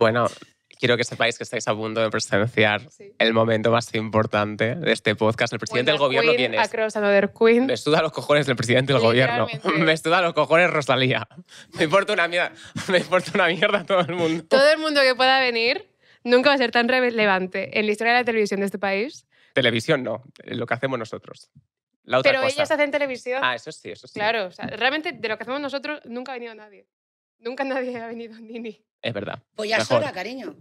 Bueno, quiero que sepáis que estáis a punto de presenciar el momento más importante de este podcast. El pues presidente del gobierno viene. Across queen. Me estuda los cojones el presidente del gobierno. Me estuda los cojones Rosalía. Me importa una mierda, me importa una mierda a todo el mundo. Todo el mundo que pueda venir nunca va a ser tan relevante en la historia de la televisión de este país. Televisión no, eh, lo que hacemos nosotros. La otra Pero ellas hacen televisión. Ah, eso sí, eso sí. Claro, o sea, realmente de lo que hacemos nosotros nunca ha venido nadie. Nunca nadie ha venido, Nini. Es verdad. Voy a sola, cariño.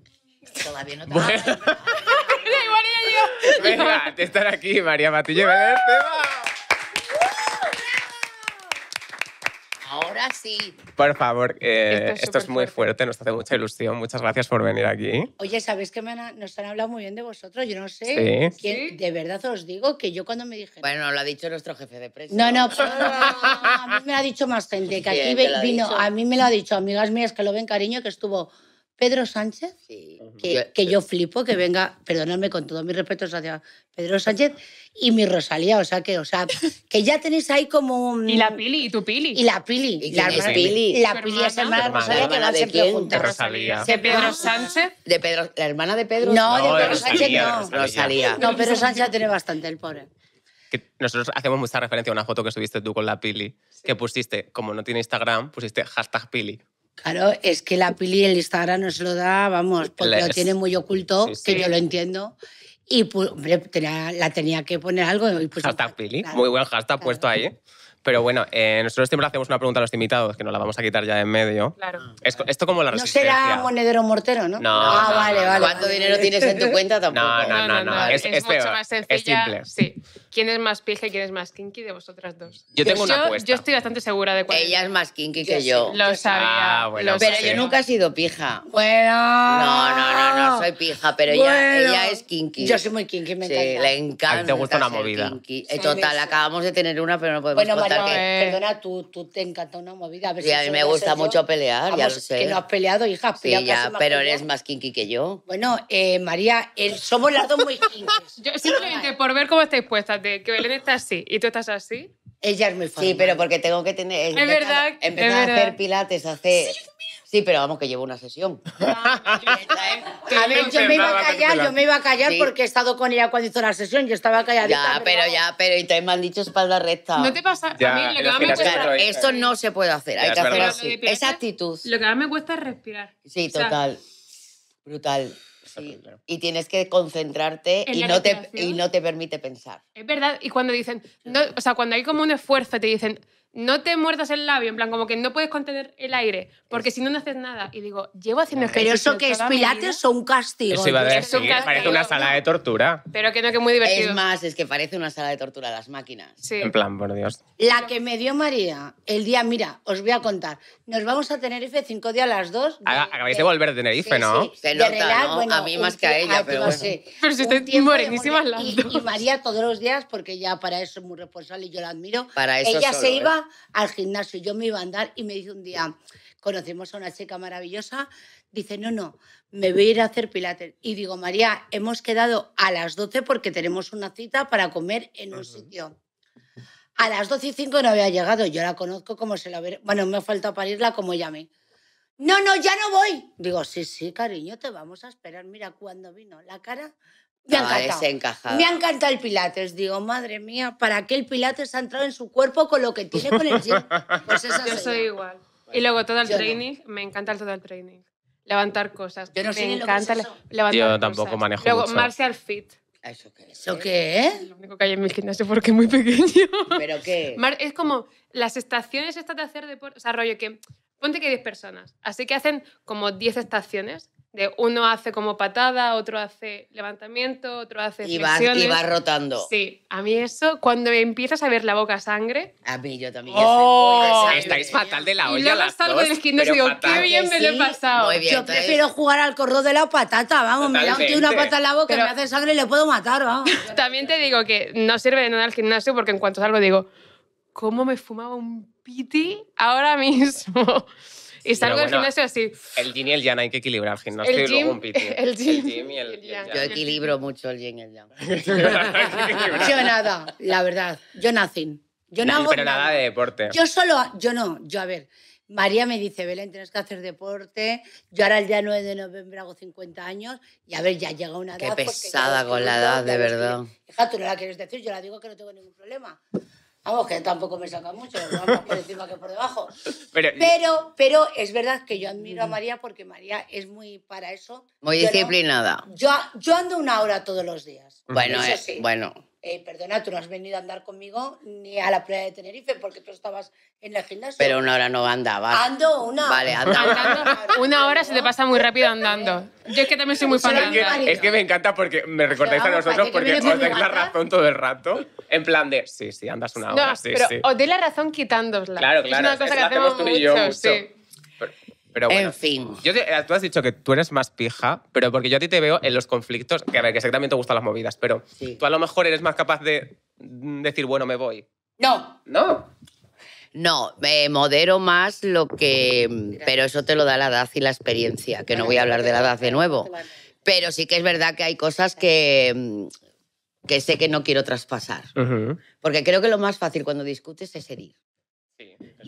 Todavía no te bueno. Igual Venga, de estar aquí, María va! Ahora sí. Por favor, eh, esto es, muy fuerte. nos hace mucha ilusión. Muchas gracias por venir aquí. Oye, ¿sabéis que nos han hablado muy bien de vosotros? Yo no sé. Quién, De verdad os digo que yo cuando me dije... Bueno, lo ha dicho nuestro jefe de prensa. No, no, pero, a mí me lo ha dicho más gente. Que aquí vino, a mí me lo ha dicho amigas mías que lo ven cariño, que estuvo Pedro Sánchez, que, yo flipo que venga, perdonadme con todos mis respetos hacia Pedro Sánchez y mi Rosalía, o sea que, o sea, que ya tenéis ahí como un... y la Pili y tu Pili y la Pili, la, Pili? la Pili es hermana de Rosalía que Rosalía. ¿De Pedro Sánchez? De Pedro, la hermana de Pedro. No, no de Pedro Sánchez no. Rosalía. No, Pedro Sánchez tiene bastante el pobre. Que nosotros hacemos mucha referencia a una foto que subiste tú con la Pili, que pusiste, como no tiene Instagram, pusiste hashtag Pili. Claro, es que la Pili el Instagram no se lo da, vamos, porque lo tiene muy oculto, que yo lo entiendo. Y hombre, la tenía que poner algo. Y pues, hashtag Pili, muy buen hashtag puesto ahí. Pero bueno, eh, nosotros siempre hacemos una pregunta a los invitados, que nos la vamos a quitar ya en medio. Claro. Esto, como la resistencia. No será monedero mortero, ¿no? No. ah, vale, vale. ¿Cuánto dinero tienes en tu cuenta tampoco? No, no, no. Es, mucho más sencilla. Es simple. Sí. ¿Quién es más pija y quién es más kinky de vosotras dos? Yo tengo una apuesta. Yo estoy bastante segura de cuál. Ella es más kinky que yo. Lo sabía. Ah, pero yo nunca he sido pija. Bueno. No, no, no, no soy pija, pero ella, es kinky. Yo soy muy kinky, me encanta. Sí, le encanta. te gusta una movida. Total, acabamos de tener una, pero no podemos bueno, contar que... Eh, perdona, tú, tú te encanta una movida. A sí, a mí me gusta mucho pelear, ya lo sé. Que no has peleado, hija. Sí, ya, pero eres más kinky que yo. Bueno, eh, María, eh, somos las dos muy kinky. simplemente por ver cómo estáis puestas que Belén está así y tú estás así. Ella es muy fuerte. Sí, pero porque tengo que tener. Es verdad. Empezar a hacer pilates, hace. Sí, pero vamos, que llevo una sesión. Ah, yo, a yo me iba a callar, yo me iba a callar porque he estado con ella cuando hizo la sesión, yo estaba callada Ya, pero ya, pero entonces me han dicho espalda recta. No te pasa. a mí lo que más me cuesta. Esto no se puede hacer, hay que hacer así. Esa actitud. Lo que más me cuesta es respirar. Sí, total. brutal. Y tienes que concentrarte y no, te, y no te permite pensar. Es verdad, y cuando dicen, no, o sea, cuando hay como un esfuerzo, te dicen, no te muerdas el labio, en plan, como que no puedes contener el aire, porque si no, no haces nada. Y digo, llevo haciendo Pero eso que es pilates o un castigo. Eso iba a Es parece una sala de tortura. Pero que no, que muy divertido. Es más, es que parece una sala de tortura las máquinas. Sí. En plan, por Dios. La que me dio María el día, mira, os voy a contar. Nos vamos a tener Tenerife cinco días a las dos. de- Acabáis de volver de Tenerife, ¿no? A mí más que a ella, ah, pero pues Pero y, María todos los días, porque ya para eso es muy responsable y yo la admiro. Para eso ella se ¿eh? iba al gimnasio, yo me iba a andar y me dice un día, conocemos a una chica maravillosa, dice, no, no, me voy a ir a hacer pilates. Y digo, María, hemos quedado a las 12 porque tenemos una cita para comer en un sitio. A las 12 y 5 no había llegado, yo la conozco como se la Bueno, me ha faltado parirla como llamé. No, no, ya no voy. Digo, sí, sí, cariño, te vamos a esperar. Mira, cuando vino la cara, me ha ah, encantado. Me ha encantado el Pilates. Digo, madre mía, ¿para qué el Pilates ha entrado en su cuerpo con lo que tiene con el gym? Pues eso Yo soy, igual. y luego todo el training, me encanta todo el training. Levantar cosas. Yo no me sé encanta lo que levantar Yo tampoco manejo luego, Martial Fit. ¿Eso qué es? ¿Eso qué Lo único que hay en mi gimnasio porque es muy pequeño. ¿Pero qué? Es como las estaciones estas de hacer deporte. O sea, rollo que. Ponte que hay 10 personas. Así que hacen como 10 estaciones de uno hace como patada, otro hace levantamiento, otro hace y va, Y va rotando. Sí, a mí eso, cuando empiezas a ver la boca sangre... A mí yo también. Oh, estáis fatal de la olla Y las salgo del gimnasio qué bien me lo he pasado. yo prefiero jugar al corro de la patata, vamos, me da un tío una patada en la boca, me hace sangre y le puedo matar, vamos. también te digo que no sirve de nada el gimnasio porque en cuanto salgo digo, ¿cómo me fumaba un piti ahora mismo? Y salgo del gimnasio así. El gym y el yang, hay que equilibrar el gimnasio el un piti. El gym y el, Yo equilibro mucho el yin y el yang. yo nada, la verdad. Yo nothing. Yo no, pero nada. de deporte. Yo solo, yo no, yo a ver. María me dice, Belén, tienes que hacer deporte. Yo ahora el día 9 de noviembre hago 50 años y a ver, ya llega una edad. Qué pesada con la edad, de verdad. Hija, tú no la quieres decir, yo la digo que no tengo ningún problema. Vamos, que tampoco me saca mucho, más por encima que por debajo. Pero, pero, es verdad que yo admiro a mm. María porque María es muy para eso. Muy disciplinada. yo, yo ando una hora todos los días. Bueno, eh, bueno eh, perdona, tú no has venido a andar conmigo ni a la playa de Tenerife porque tú estabas en la gimnasia. Pero una hora no andaba. Ando una Vale, anda. andando. una hora se te pasa muy rápido andando. Eh, yo es que también soy muy fan Es que, me encanta porque me recordáis a nosotros porque os dais la razón todo el rato. En plan de, sí, sí, andas una hora, no, sí, pero sí. os doy la razón quitándosla. Claro, claro. Es una cosa que, hacemos tú y yo Sí. Pero bueno, en fin. Eh, tú has dicho que tú eres más pija, pero porque yo a ti te veo en los conflictos, que a ver, que sé que también te gustan las movidas, pero tú a lo mejor eres más capaz de mm, decir, bueno, me voy. No. No. No, me modero más lo que... Mm, pero eso te lo da la edad y la experiencia, que no voy a hablar de la edad de nuevo. Pero sí que es verdad que hay cosas que, mm, que sé que no quiero traspasar. Porque creo que lo más fácil cuando discutes es herir.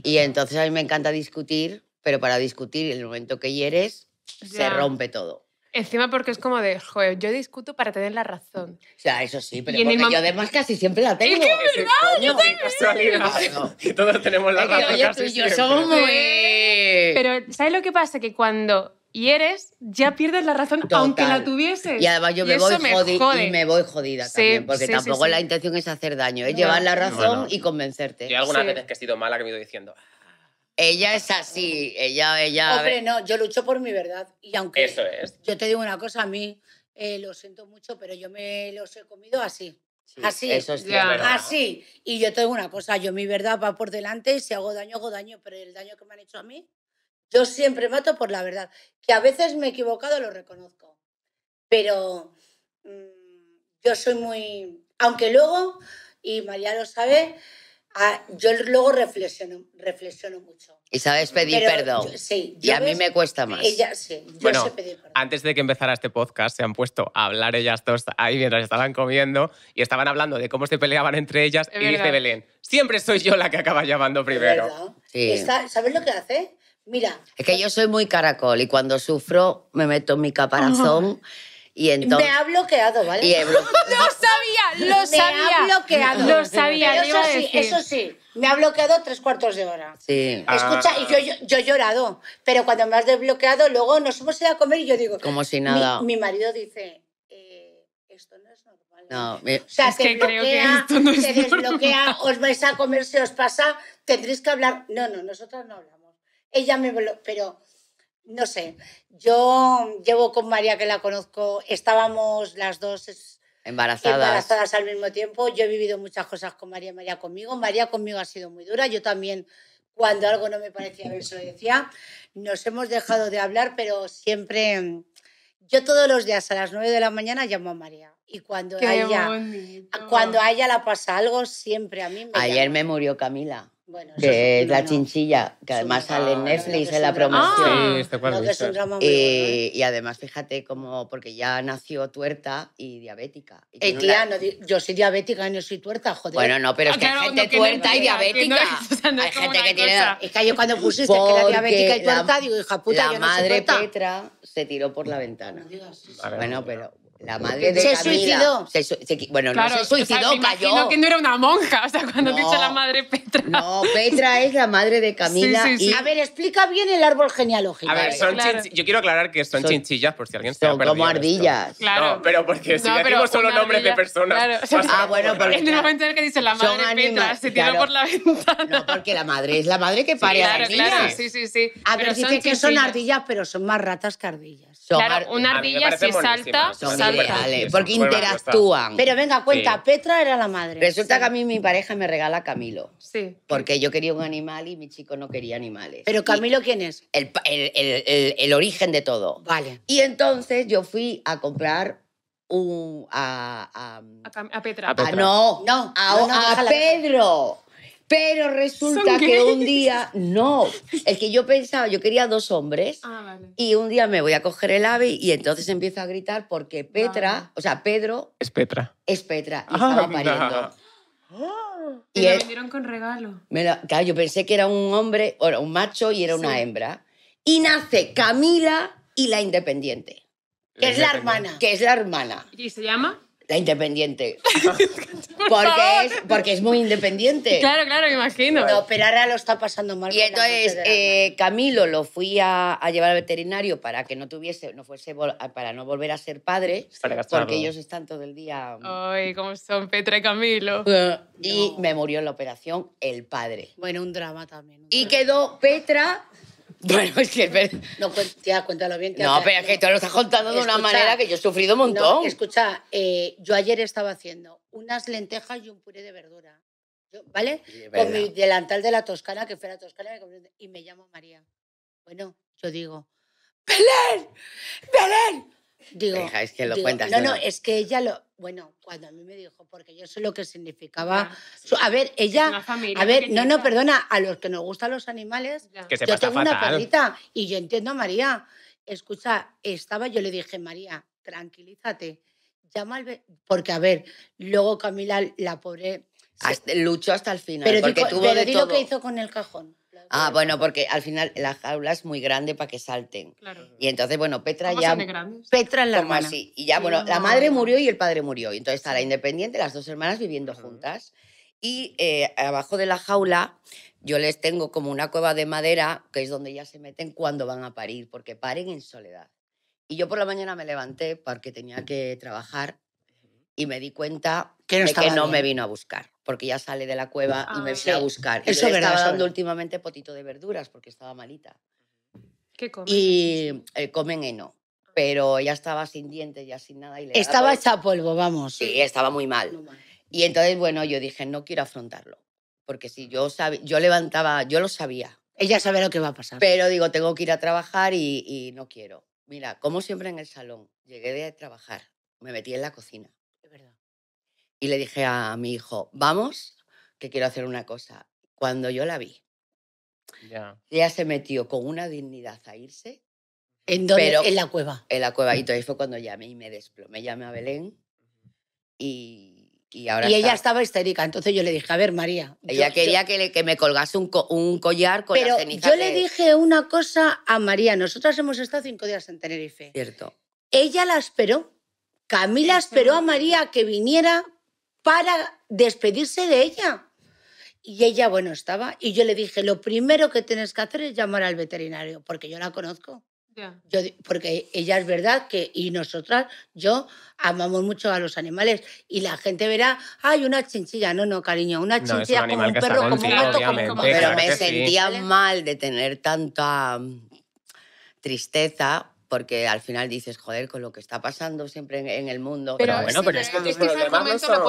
y entonces a mí me encanta discutir pero para discutir en el momento que hieres, se rompe todo. Encima porque es como de, joder, yo discuto para tener la razón. O sea, eso sí, pero porque yo además casi siempre la tengo. Es que es verdad, yo también. Y todos tenemos la razón yo, casi siempre. Pero ¿sabes lo que pasa? Que cuando hieres, ya pierdes la razón aunque la tuvieses. Y además yo me, voy, me, y me voy jodida también, porque tampoco la intención es hacer daño, es llevar la razón y convencerte. Y algunas veces que he sido mala que me he ido diciendo, ella es así, ella, ella... Hombre, no, yo lucho por mi verdad. Y aunque... Eso es. Yo te digo una cosa, a mí eh, lo siento mucho, pero yo me los he comido así. así, eso es así. Y yo te digo una cosa, yo mi verdad va por delante y si hago daño, hago daño, pero el daño que me han hecho a mí, yo siempre mato por la verdad. Que a veces me he equivocado, lo reconozco. Pero mm, yo soy muy... Aunque luego, y María lo sabe, Ah, yo luego reflexiono, reflexiono mucho. Y sabes mm, pedir perdón. sí, y a mí me cuesta más. sí, yo sé pedir perdón. Antes de que empezara este podcast, se han puesto a hablar ellas dos ahí mientras estaban comiendo y estaban hablando de cómo se peleaban entre ellas. y dice Belén: Siempre soy yo la que acaba llamando primero. ¿Sabes lo que hace? Mira. Es que yo soy muy caracol y cuando sufro me meto en mi caparazón. Y me ha bloqueado, ¿vale? No lo sabía, lo sabía. Me ha bloqueado. Lo sabía, eso sí, eso sí. Me ha bloqueado tres cuartos de hora. Sí. Escucha, ah. y yo, yo, he llorado. Pero cuando me has desbloqueado, luego nos hemos ido a comer y yo digo. Como si nada. Mi, marido dice. Eh, esto no es normal. No, o sea, que creo que esto no es desbloquea, os vais a comer, se os pasa, tendréis que hablar. No, no, nosotras no hablamos. Ella me bloqueó pero no sé, yo llevo con María, que la conozco, estábamos las dos embarazadas. al mismo tiempo. Yo he vivido muchas cosas con María, María conmigo. María conmigo ha sido muy dura. Yo también, cuando algo no me parecía bien, se lo decía. Nos hemos dejado de hablar, pero siempre. Yo todos los días a las nueve de la mañana llamo a María. Y cuando, a ella, cuando la pasa algo, siempre a mí me. Ayer me murió Camila. Bueno, de la chinchilla, que además sale en ah, Netflix en la promoción. y además, fíjate como, porque ya nació tuerta y diabética. Y eh, yo soy diabética y no soy tuerta, joder. Bueno, no, pero es que ah, hay gente tuerta y diabética. hay gente que tiene... Es que yo cuando pusiste que era diabética y tuerta, digo, hija puta, la madre Petra se tiró por la ventana. Bueno, pero la madre de Camila. Se, suicidó? bueno, no se suicidó, o sea, que no era una monja, o sea, cuando dice la madre Petra. No, Petra es la madre de Camila. A ver, explica bien el árbol genealógico. A ver, son yo quiero aclarar que son, chinchillas, por si alguien se ha perdido. Son como ardillas. Claro. pero porque si no, decimos solo nombres de personas. Claro. ah, bueno, porque... En el momento el que dice la madre Petra, se tiró por la ventana. No, porque la madre es la madre que pare a Sí, sí, sí. A ah, ver, dice que son ardillas, pero son más ratas que ardillas. Claro, una ardilla si salta, porque interactúan. Pero venga, cuenta, Petra era la madre. Resulta que a mí mi pareja me regala Camilo, Sí. porque yo quería un animal y mi chico no quería animales. Pero Camilo, ¿quién es? El, origen de todo. Vale. Y entonces yo fui a comprar un... a- a- A, Petra. no, No, a, Pedro. Pero resulta que un día, no, es que yo pensaba, yo quería dos hombres ah, y un día me voy a coger el ave y entonces empiezo a gritar porque Petra, o sea, Pedro... Es Petra. Es Petra y ah, estaba pariendo. Y me vendieron con regalo. claro, yo pensé que era un hombre, era un macho y era una hembra. Y nace Camila y la Independiente, que es la hermana. Que es la hermana. ¿Y se llama? la independiente. porque, es, porque es muy independiente. Claro, claro, me imagino. pero ahora lo está pasando mal. Y entonces eh, Camilo lo fui a, llevar al veterinario para que no tuviese, no fuese, para no volver a ser padre, porque ellos están todo el día. Mm, Ay, cómo son Petra y Camilo. Eh, y me murió en la operación el padre. Bueno, un drama también. Y quedó Petra bueno, es que... No, pues, tía, cuéntalo bien. no, pero es que tú lo estás contando de una manera que yo he sufrido un montón. escucha, eh, yo ayer estaba haciendo unas lentejas y un puré de verdura. ¿Vale? Con mi delantal de la Toscana, que fue la Toscana, y me llamo María. Bueno, yo digo, ¡Belén! ¡Belén! Digo, No, no, es que ella lo. Bueno, cuando a mí me dijo, porque yo sé lo que significaba. A ver, ella. a ver, no, no, perdona, a los que nos gustan los animales. yo tengo una perrita y yo entiendo a María. Escucha, estaba, yo le dije, María, tranquilízate. Llama al. Porque, a ver, luego Camila, la pobre. luchó hasta el final. Pero, di lo que hizo con el cajón. Ah, bueno, porque al final la jaula es muy grande para que salten. Y entonces, bueno, Petra ya. Petra en la hermana. así. Y ya, bueno, la madre murió y el padre murió. Y entonces está la independiente, las dos hermanas viviendo juntas. Y eh, abajo de la jaula yo les tengo como una cueva de madera, que es donde ya se meten cuando van a parir, porque paren en soledad. Y yo por la mañana me levanté porque tenía que trabajar y me di cuenta que no de que no me vino a buscar, porque ya sale de la cueva y me ah, fui a buscar. Eso le estaba dando últimamente potito de verduras porque estaba malita. ¿Qué comen? Y eh, comen heno, pero ya estaba sin dientes, ya sin nada. Y estaba hecha polvo, vamos. Sí, estaba muy mal. Y entonces, bueno, yo dije, no quiero afrontarlo, porque si yo, yo levantaba, yo lo sabía. Ella sabe lo que va a pasar. Pero digo, tengo que ir a trabajar y no quiero. Mira, como siempre en el salón, llegué de trabajar, me metí en la cocina y le dije a mi hijo, vamos, que quiero hacer una cosa. Cuando yo la vi, ya. ella se metió con una dignidad a irse. ¿En dónde? en la cueva. En la cueva. Y mm. entonces fue cuando llamé y me desplomé. Llamé a Belén y, y ahora. Y ella estaba histérica. Entonces yo le dije, a ver, María. Ella quería Que, que, me colgase un, un collar con Pero Yo le dije una cosa a María. Nosotras hemos estado cinco días en Tenerife. Cierto. Ella la esperó. Camila esperó a María que viniera para despedirse de ella. Y ella, bueno, estaba. Y yo le dije, lo primero que tienes que hacer es llamar al veterinario, porque yo la conozco. Yo, porque ella es verdad que, y nosotras, yo, amamos mucho a los animales. Y la gente verá, hay una chinchilla. No, no, cariño, una chinchilla un como un perro, como un gato, Pero me sentía mal de tener tanta mm, tristeza porque al final dices, joder, con lo que está pasando siempre en, el mundo. Pero, bueno, pero es que este problemas no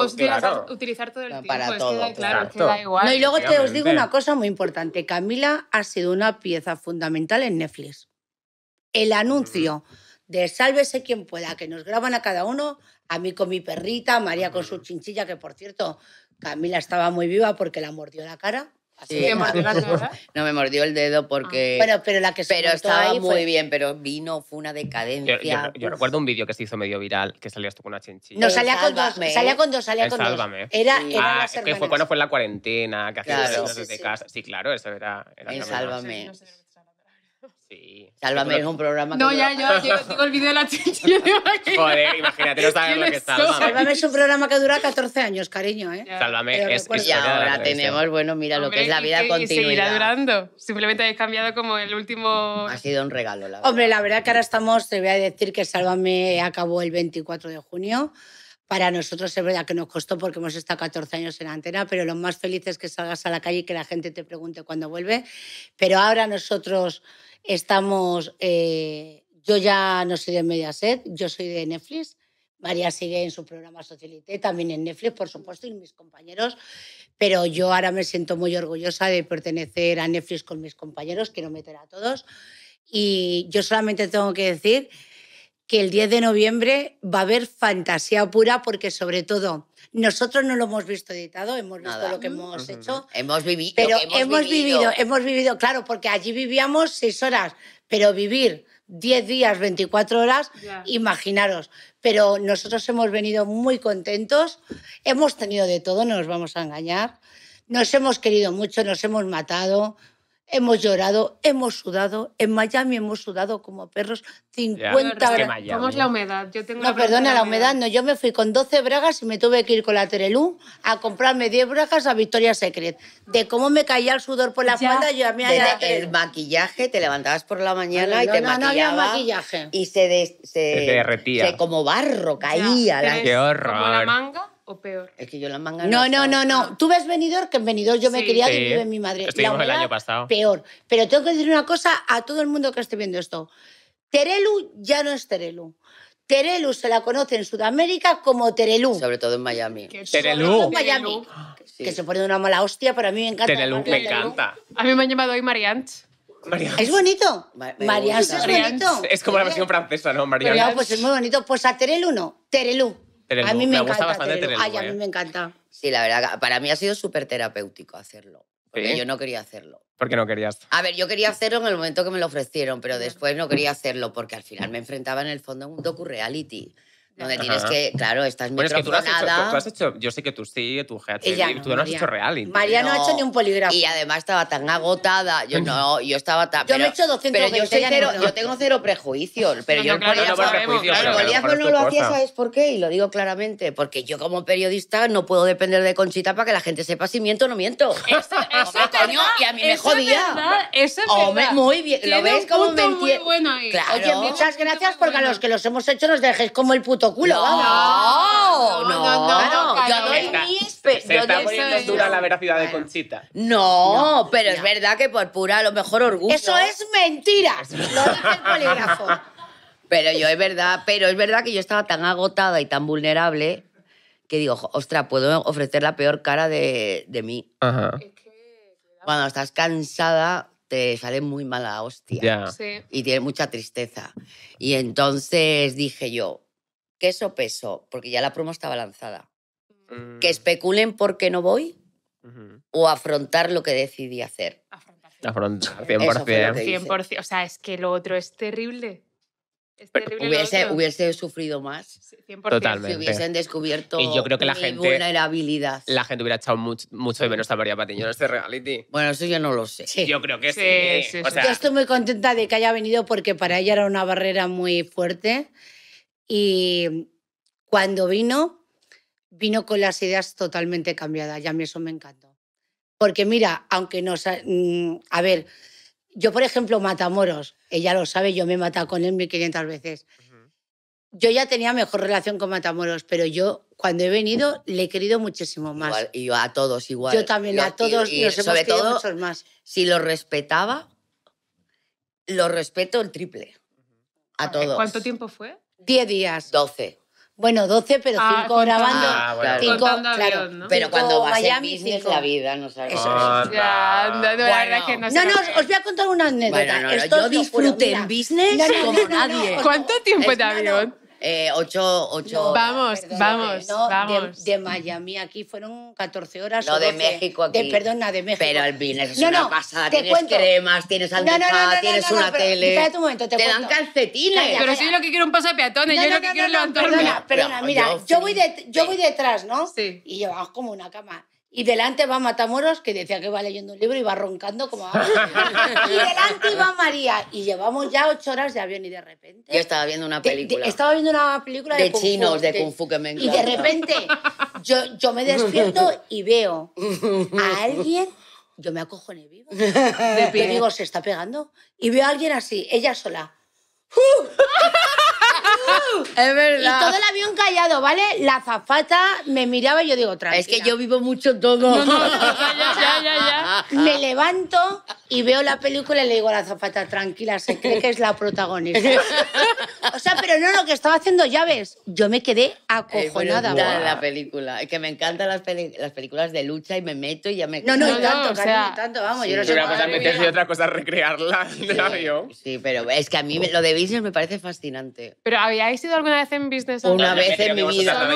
utilizar todo el tiempo. Para todo. y luego te os digo una cosa muy importante. Camila ha sido una pieza fundamental en Netflix. El anuncio de Sálvese quien pueda, que nos graban a cada uno, a mí con mi perrita, a María con su chinchilla, que por cierto, Camila estaba muy viva porque la mordió la cara. No me mordió el dedo porque. Ah. Pero, la que estaba ahí muy bien, pero vino, fue una decadencia. Yo, recuerdo un vídeo que se hizo medio viral que salías tú con una chinchilla. No, salía con dos, salía con dos, salía con dos. Sálvame. Era, ah, es que fue cuando fue la cuarentena, que hacías las sí, de casa. Sí, claro, eso era. era en Sálvame. Sálvame es un programa que. No, ya, yo, el video de la chicha. Joder, imagínate, no sabes lo que es Sálvame. es un programa que dura 14 años, cariño, ¿eh? Sálvame es ahora tenemos, bueno, mira lo que es la vida continua. Y seguirá durando. Simplemente habéis cambiado como el último. Ha sido un regalo, la verdad. Hombre, la verdad que ahora estamos, te voy a decir que Sálvame acabó el 24 de junio. Para nosotros es verdad que nos costó porque hemos estado 14 años en antena, pero lo más feliz es que salgas a la calle y que la gente te pregunte cuándo vuelve. Pero ahora nosotros Estamos, eh, yo ya no soy de Mediaset, yo soy de Netflix. María sigue en su programa Socialité, también en Netflix, por supuesto, y mis compañeros. Pero yo ahora me siento muy orgullosa de pertenecer a Netflix con mis compañeros, quiero meter a todos. Y yo solamente tengo que decir que el 10 de noviembre va a haber fantasía pura porque sobre todo nosotros no lo hemos visto editado, hemos visto lo que hemos hecho. Hemos vivido. Pero hemos, vivido. hemos vivido, claro, porque allí vivíamos seis horas, pero vivir diez días, 24 horas, imaginaros. Pero nosotros hemos venido muy contentos, hemos tenido de todo, no nos vamos a engañar. Nos hemos querido mucho, nos hemos matado, hemos llorado, hemos sudado. En Miami hemos sudado como perros 50 grados. la humedad? no, perdona, la humedad. no. Yo me fui con 12 bragas y me tuve que ir con la Terelú a comprarme 10 bragas a Victoria Secret. De cómo me caía el sudor por la espalda, yo a mí El maquillaje, te levantabas por la mañana y te no, maquillaba. maquillaje. Y se, se, derretía. como barro, caía. horror. la manga o peor? Es que yo la manga. No, no, no, no, Tú ves venidor, que en venidor yo me quería sí. mi madre. el año pasado. Peor. Pero tengo que decir una cosa a todo el mundo que esté viendo esto. Terelu ya no es Terelu. Terelu se la conoce en Sudamérica como Terelu. Sobre todo en Miami. Terelu. Miami. Que se pone una mala hostia, pero a mí me encanta. Terelu me encanta. A mí me han llamado hoy Marianne Es bonito. Marianne es bonito. Es como la versión francesa, ¿no? Marianne pues es muy bonito. Pues a Terelu no. Terelu. A mí me, gusta bastante a mí ¿eh? me encanta. Sí, la verdad, para mí ha sido súper terapéutico hacerlo. Porque yo no quería hacerlo. ¿Por qué no querías? A ver, yo quería hacerlo en el momento que me lo ofrecieron, pero después no quería hacerlo porque al final me enfrentaba en el fondo a un docu-reality. Donde tienes que, claro, estás muy es tú, yo sé que tú sí, tú, tú no, has hecho real María no, ha hecho ni un polígrafo. Y además estaba tan agotada. Yo no, yo estaba tan... Yo pero, he hecho docente. Pero yo, tengo cero prejuicios. Pero no, yo el polígrafo no, lo, hacía, ¿sabes por qué? Y lo digo claramente. Porque yo como periodista no puedo depender de Conchita para que la gente sepa si miento o no miento. Eso, eso y a mí me jodía. Eso es Muy bien. ¿Lo ves como un mentira. Oye, muchas gracias porque a los que los hemos hecho nos dejéis como el puto Toculo, No, no, no, no, yo doy Se está poniendo dura la veracidad de Conchita. No, pero es verdad que por pura, a lo mejor, orgullo... ¡Eso es mentira! Lo dice el polígrafo. Pero yo es verdad, pero es verdad que yo estaba tan agotada y tan vulnerable que digo, ostra, puedo ofrecer la peor cara de, mí. Cuando estás cansada, te sale muy mala hostia. Y tienes mucha tristeza. Y entonces dije yo, eso peso, porque ya la promo estaba lanzada. Que mm. especulen por qué no voy o afrontar lo que decidí hacer. Afrontar 100%. Afrontar 100%. O sea, es que lo otro es terrible. Es terrible hubiese, hubiese, sufrido más. 100%. Si hubiesen descubierto y yo creo que la mi gente, vulnerabilidad. La gente hubiera echado mucho, mucho de menos a María Patiño en este reality. Bueno, eso yo no lo sé. Yo creo que sí. o sea, yo estoy muy contenta de que haya venido porque para ella era una barrera muy fuerte y cuando vino, vino con las ideas totalmente cambiadas Ya a mí eso me encantó. Porque mira, aunque no... Mm, a ver, yo por ejemplo, Matamoros, ella lo sabe, yo me he matado con él 1500 veces. Yo ya tenía mejor relación con Matamoros, pero yo cuando he venido le he querido muchísimo más. Igual, y a todos igual. Yo también, a todos y, sobre todo, más. Si lo respetaba, lo respeto el triple. a eh, todos. ¿Cuánto tiempo fue? 10 días. 12. Bueno, 12, pero 5 ah, grabando. Ah, bueno. cinco, claro, ¿no? Pero cuando vas a business, la vida no sabes. Eso, eso. Ya, no, no, bueno. no, no, os voy a contar una anécdota. Bueno, no, Esto yo disfruté en business como nadie. ¿Cuánto tiempo de avión? eh, 8, Vamos, vamos, vamos. De, Miami aquí fueron 14 horas. No, de México aquí. perdona, de México. Pero el vino es una pasada. Tienes cremas, tienes tienes una tele. momento, te, dan calcetines. pero si yo lo que quiero un paso de yo lo que quiero es levantarme. mira, yo voy, yo voy detrás, ¿no? Sí. Y llevamos ah, como una cama. Y delante va Matamoros, que decía que va leyendo un libro y va roncando como... y delante iba María. Y llevamos ya ocho horas de avión y de repente... Yo estaba viendo una película. estaba viendo una película de, chinos, de, Kung Fu, que me Y de repente yo, yo me despierto y veo a alguien... Yo me acojo en el vivo. De digo, se está pegando. Y veo a alguien así, ella sola. Es verdad. Y todo el avión callado, ¿vale? La zafata me miraba y yo digo, tranquila. Es que yo vivo mucho todo. ya, ya, ya. Me levanto y veo la película y le digo a la zafata, tranquila, se cree que es la protagonista. o sea, pero no, lo que estaba haciendo llaves. Yo me quedé acojonada. Eh, la película. Es que me encantan las, películas de lucha y me meto y ya me... No, no, tanto, o sea, tanto, vamos. yo no sé una cosa y otra cosa recrearla avión. Sí, pero es que a mí lo de business me parece fascinante. Pero habíais ¿Has ido alguna vez en business? Una no, vez en mi vida.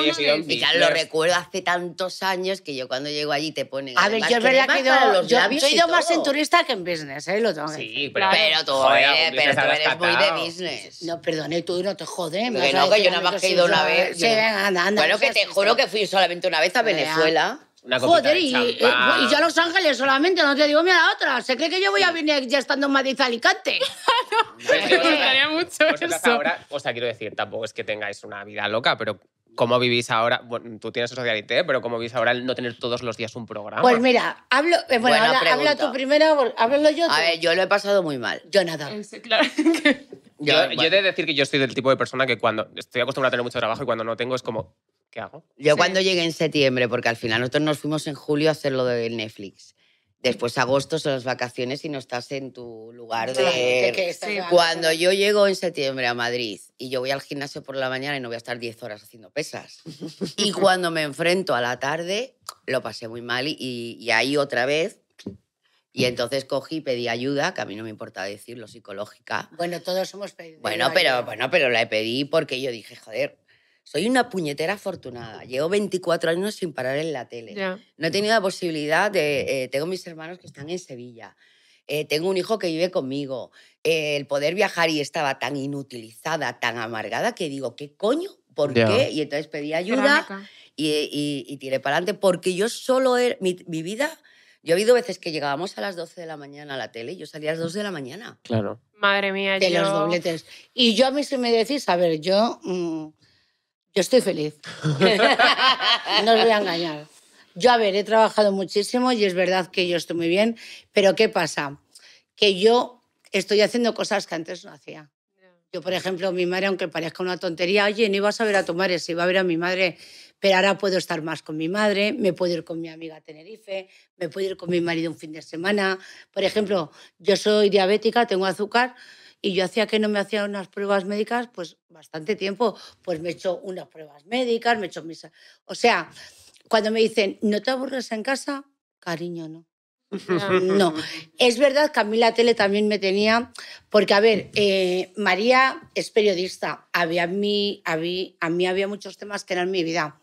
Y claro, lo recuerdo hace tantos años que yo cuando llego allí te ponen. A ver, yo yo, he ido más en turista que en business, ¿eh? Lo tengo Sí, pero, tú, eh, pero tú eres muy de business. No, perdone, tú no te jodes. Que no, que yo nada más que he ido una vez. Sí, anda, anda. Bueno, que te juro que fui solamente una vez a Venezuela. Joder, eh, y, yo a Los Ángeles solamente, no te digo, mira la otra. ¿Se cree que yo voy a venir ya estando en Madrid Alicante? me gustaría mucho eso. o sea, quiero decir, tampoco es que tengáis una vida loca, pero ¿cómo vivís ahora? tú tienes socialité, pero ¿cómo vivís ahora el no tener todos los días un programa? Pues mira, hablo. Eh, habla, tu tú primero, háblalo yo. A ver, yo lo he pasado muy mal. Yo nada. Yo, he de decir que yo soy del tipo de persona que cuando estoy acostumbrada a tener mucho trabajo y cuando no tengo es como, ¿qué hago? Yo cuando llegué en septiembre, porque al final nosotros nos fuimos en julio a hacer lo del Netflix. Después agosto son las vacaciones y no estás en tu lugar de... cuando yo llego en septiembre a Madrid y yo voy al gimnasio por la mañana y no voy a estar 10 horas haciendo pesas. y cuando me enfrento a la tarde, lo pasé muy mal y, ahí otra vez y entonces cogí y pedí ayuda, que a mí no me importa decirlo, psicológica. Bueno, todos hemos pedido. Bueno, pero, ayuda. bueno, pero la pedí porque yo dije, joder, soy una puñetera afortunada. Llevo 24 años sin parar en la tele. No he tenido la posibilidad de... Eh, tengo mis hermanos que están en Sevilla. Eh, tengo un hijo que vive conmigo. Eh, el poder viajar y estaba tan inutilizada, tan amargada, que digo, ¿qué coño? ¿Por qué? Y entonces pedí ayuda y, tiré para adelante. Porque yo solo... Er, mi, vida... Yo he habido veces que llegábamos a las 12 de la mañana a la tele y yo salía a las 2 de la mañana. Claro. Madre mía, De los dobletes. Y yo a mí se me decís, a ver, yo... Mm, yo estoy feliz. no os voy a engañar. Yo, a ver, he trabajado muchísimo y es verdad que yo estoy muy bien, pero ¿qué pasa? Que yo estoy haciendo cosas que antes no hacía. Yo, por ejemplo, mi madre, aunque parezca una tontería, oye, no ibas a ver a tu madre, se iba a ver a mi madre, pero ahora puedo estar más con mi madre, me puedo ir con mi amiga a Tenerife, me puedo ir con mi marido un fin de semana. Por ejemplo, yo soy diabética, tengo azúcar, y yo hacía que no me hacían unas pruebas médicas, pues bastante tiempo, pues me he hecho unas pruebas médicas, me he hecho mis... O sea, cuando me dicen, ¿no te aburres en casa? Cariño, no. No, es verdad que a mí la tele también me tenía, porque a ver, eh, María es periodista, había a, mí, había, a mí había muchos temas que eran mi vida.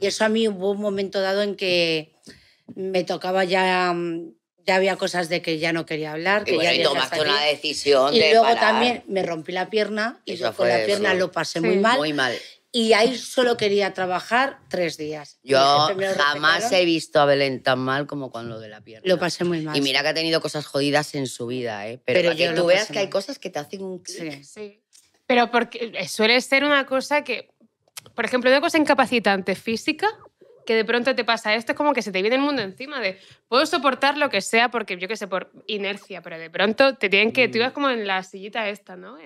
Y mm. eso a mí hubo un momento dado en que me tocaba ya mm, ya había cosas de que ya no quería hablar. Que y tomaste una decisión. Y luego también me rompí la pierna y con la pierna lo pasé muy mal. Muy mal. Y ahí solo quería trabajar tres días. Yo jamás he visto a Belén tan mal como con lo de la pierna. Lo pasé muy mal. Y mira que ha tenido cosas jodidas en su vida, ¿eh? Pero, que tú veas que hay cosas que te hacen un clic. Sí. sí. Pero porque eh, suele ser una cosa que, por ejemplo, una cosa incapacitante física que de pronto te pasa esto, es como que se te viene el mundo encima de puedo soportar lo que sea porque yo que sé, por inercia, pero de pronto te tienen que, tú mm. ibas como en la sillita esta, ¿no?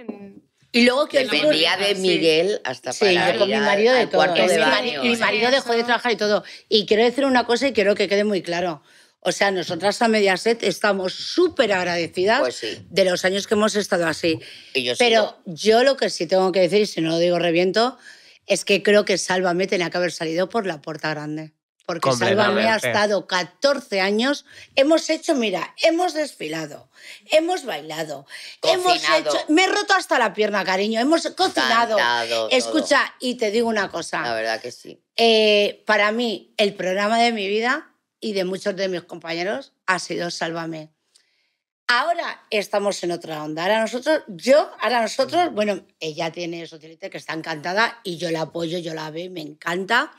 y luego que dependía de Miguel hasta para sí, yo con mi marido de todo. De baño. Mi marido dejó de trabajar y todo. Y quiero decir una cosa y quiero que quede muy claro. O sea, nosotras a Mediaset estamos súper agradecidas pues de los años que hemos estado así. Pero yo lo que sí tengo que decir, y si no lo digo reviento, es que creo que Sálvame tenía que haber salido por la puerta grande. Porque Sálvame ha estado 14 años. Hemos hecho, mira, hemos desfilado, hemos bailado, hemos hecho. Me he roto hasta la pierna, cariño. Hemos cocinado. Escucha, y te digo una cosa. La verdad que sí. Eh, para mí, el programa de mi vida y de muchos de mis compañeros ha sido Sálvame. Ahora estamos en otra onda. Ahora nosotros, yo, ahora nosotros, bueno, ella tiene Socialite que está encantada y yo la apoyo, yo la veo me encanta.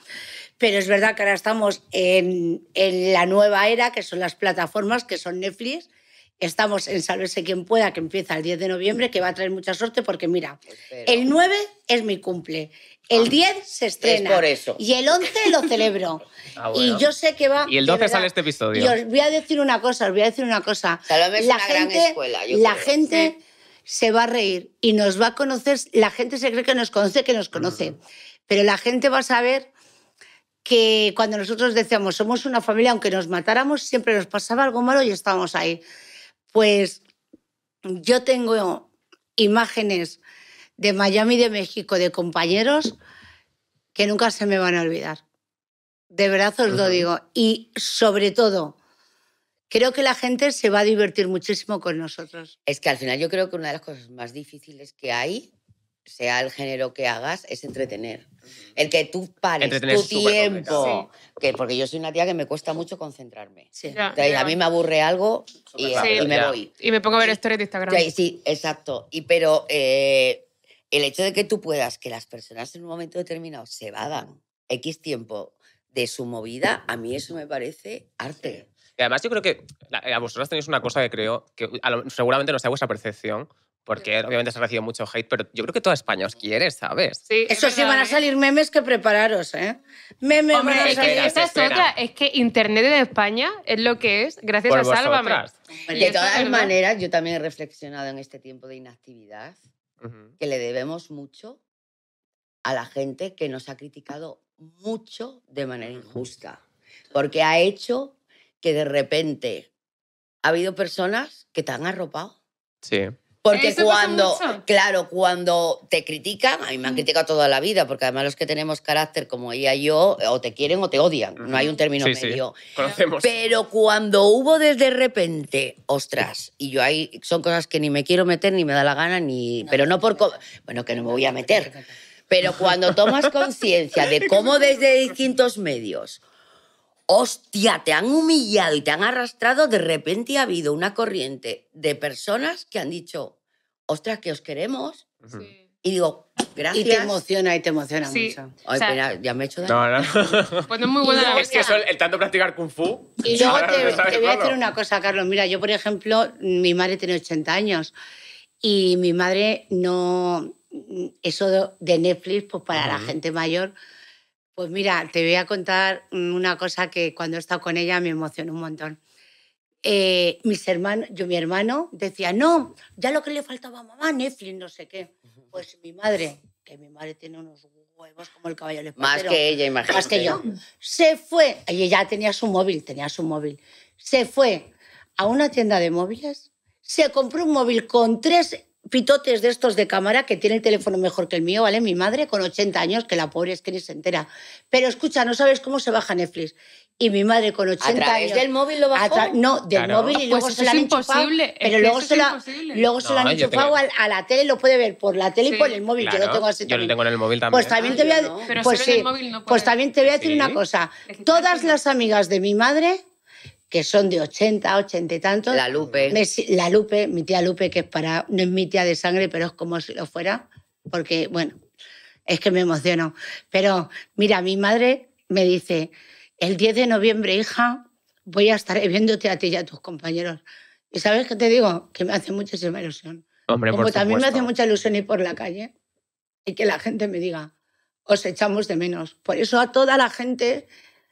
Pero es verdad que ahora estamos en, la nueva era, que son las plataformas, que son Netflix, Estamos en Sálvese quien pueda, que empieza el 10 de noviembre, que va a traer mucha suerte porque mira, el 9 es mi cumple. El 10 ah. se estrena. Es por eso. Y el 11 lo celebro. Ah, y yo sé que va. Y el 12 sale este episodio. Y os voy a decir una cosa, os voy a decir una cosa. la gente, la gente se va a reír y nos va a conocer. La gente se cree que nos conoce, que nos conoce. Pero la gente va a saber que cuando nosotros decíamos somos una familia, aunque nos matáramos, siempre nos pasaba algo malo y estábamos ahí. Pues yo tengo imágenes de Miami, de México, de compañeros que nunca se me van a olvidar. De verdad os lo digo. Y sobre todo, creo que la gente se va a divertir muchísimo con nosotros. Es que al final yo creo que una de las cosas más difíciles que hay, sea el género que hagas, es entretener. El que tú pares tu tiempo. Que, porque yo soy una tía que me cuesta mucho concentrarme. A mí me aburre algo y, me voy. Y me pongo a ver historias de Instagram. Sí, exacto. Y, pero eh, el hecho de que tú puedas, que las personas en un momento determinado se vadan X tiempo de su movida, a mí eso me parece arte. Y además yo creo que eh, a vosotras tenéis una cosa que creo que seguramente no sea vuestra percepción, porque obviamente se ha recibido mucho hate, pero yo creo que toda España os quiere, ¿sabes? Sí, Eso sí, van a ¿eh? salir memes que prepararos, ¿eh? Memes, Hombre, Es que es otra, es que Internet en España es lo que es, gracias a Sálvame. De todas maneras, yo también he reflexionado en este tiempo de inactividad que le debemos mucho a la gente que nos ha criticado mucho de manera injusta, porque ha hecho que de repente ha habido personas que te han arropado. Sí. Porque cuando, claro, cuando te critican, a mí me han mm. criticado toda la vida, porque además los que tenemos carácter como ella y yo, eh, o te quieren o te odian, no hay un término medio. Pero cuando hubo desde repente, ostras, y yo ahí son cosas que ni me quiero meter, ni me da la gana, ni. pero no por. Bueno, que no me voy a meter. Pero cuando tomas conciencia de cómo desde distintos medios hostia, te han humillado y te han arrastrado, de repente ha habido una corriente de personas que han dicho, ostras, que os queremos. Y digo, gracias. Y te emociona, y te emociona mucho. Oye, o ya me he hecho daño. No, no. pues no es muy buena la Es que el tanto practicar Kung Fu... Y luego te, voy a decir una cosa, Carlos. Mira, yo, por ejemplo, mi madre tiene 80 años y mi madre no... Eso de Netflix, pues para la gente mayor... Pues mira, te voy a contar mm, una cosa que cuando he estado con ella me emocionó un montón. Eh, mis hermanos, yo mi hermano decía, no, ya lo que le faltaba a mamá, Netflix, no sé qué. Pues mi madre, que mi madre tiene unos huevos como el caballo del Más que ella, imagínate. Más que yo. Se fue, y ella tenía su móvil, tenía su móvil. Se fue a una tienda de móviles, se compró un móvil con tres pitotes de estos de cámara que tiene el teléfono mejor que el mío, ¿vale? Mi madre con 80 años, que la pobre es que ni se entera. Pero escucha, no sabes cómo se baja Netflix y mi madre con 80 años... del móvil lo bajó? No, del móvil y luego se lo han Pero luego, se, luego se lo han enchufado a, la tele, lo puede ver por la tele y por el móvil. Yo lo tengo Yo tengo en el móvil pues también. Pues también te voy a... Pues móvil no pues también te voy a decir una cosa. Todas las amigas de mi madre que son de 80, 80 y tantos. La Lupe. la Lupe, mi tía Lupe, que es para, no es mi tía de sangre, pero es como si lo fuera, porque, bueno, es que me emociono. Pero mira, mi madre me dice, el 10 de noviembre, hija, voy a estar viéndote a ti y a tus compañeros. ¿Y sabes qué te digo? Que me hace muchísima ilusión. Hombre, Como también me hace mucha ilusión ir por la calle y que la gente me diga, os echamos de menos. Por eso a toda la gente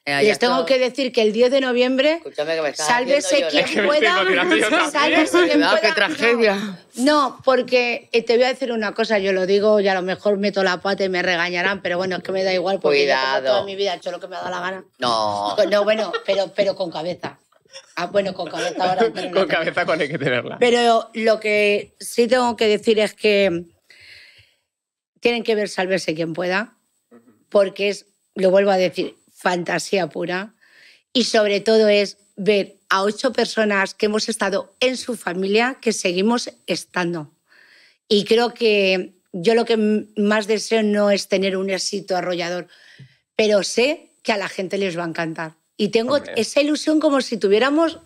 eh, Les tengo que decir que el 10 de noviembre, sálvese quien pueda, No, porque eh, te voy a decir una cosa, yo lo digo y a lo mejor meto la pata y me regañarán, pero bueno, es que me da igual porque Cuidado. toda mi vida he hecho lo que me ha dado la gana. No. Pues no, bueno, pero, pero con cabeza. Ah, bueno, con cabeza ahora. con cabeza con hay que tenerla. Pero lo que sí tengo que decir es que tienen que ver sálvese quien pueda, porque es, lo vuelvo a decir, fantasía pura. Y sobre todo es ver a ocho personas que hemos estado en su familia, que seguimos estando. Y creo que yo lo que más deseo no es tener un éxito arrollador, pero sé que a la gente les va a encantar. Y tengo esa ilusión como si tuviéramos 10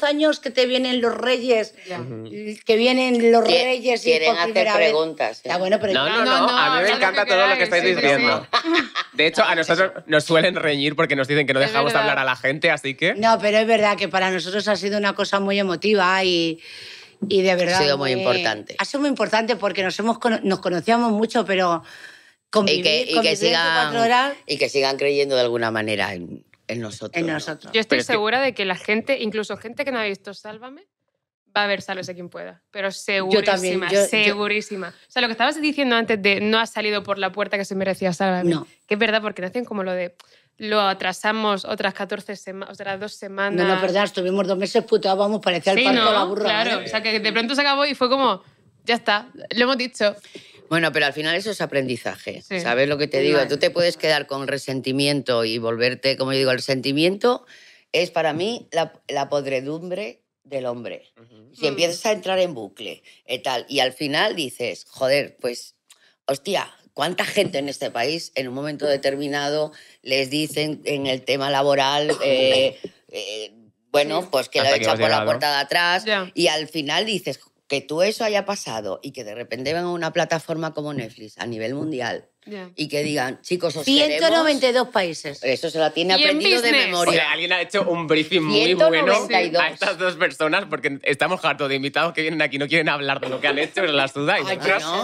mm, años que te vienen los reyes, que vienen los reyes y quieren hacer preguntas. Está ah, bueno, pero no, no, no, a mí me encanta todo lo que estáis diciendo. De hecho, a nosotros nos suelen reñir porque nos dicen que no dejamos de hablar a la gente, así que... No, pero es verdad que para nosotros ha sido una cosa muy emotiva y... y de verdad. Ha sido muy importante. Ha sido muy importante porque nos, hemos, nos conocíamos mucho, pero convivir, y que, sigan, Y que sigan creyendo de alguna manera en, en nosotros. Yo estoy segura de que la gente, incluso gente que no ha visto Sálvame, va a ver Sálvese quien pueda. Pero segurísima, yo también, segurísima. O sea, lo que estabas diciendo antes de no ha salido por la puerta que se merecía Sálvame, que es verdad porque no como lo de lo atrasamos otras 14 semanas, otras dos semanas. No, no, verdad, estuvimos dos meses puteábamos, parecía el parto la burra. Claro, ¿eh? o sea, que de pronto se acabó y fue como, ya está, lo hemos dicho. Bueno, pero al final eso es aprendizaje. ¿Sabes lo que te digo? Tú te puedes quedar con resentimiento y volverte, como yo digo, el sentimiento. es para mí la, podredumbre del hombre. Si empiezas a entrar en bucle y eh, tal, y al final dices, joder, pues, hostia, ¿Cuánta gente en este país en un momento determinado les dicen en el tema laboral, eh, eh, bueno, pues que lo he echado por la puerta de atrás y al final dices, que tú eso haya pasado y que de repente a una plataforma como mm. Netflix a nivel mundial y que digan, chicos, os 192 países. Eso se lo tiene aprendido de memoria. alguien ha hecho un briefing muy bueno a estas dos personas porque estamos hartos de invitados que vienen aquí no quieren hablar de lo que han hecho, pero las dudáis.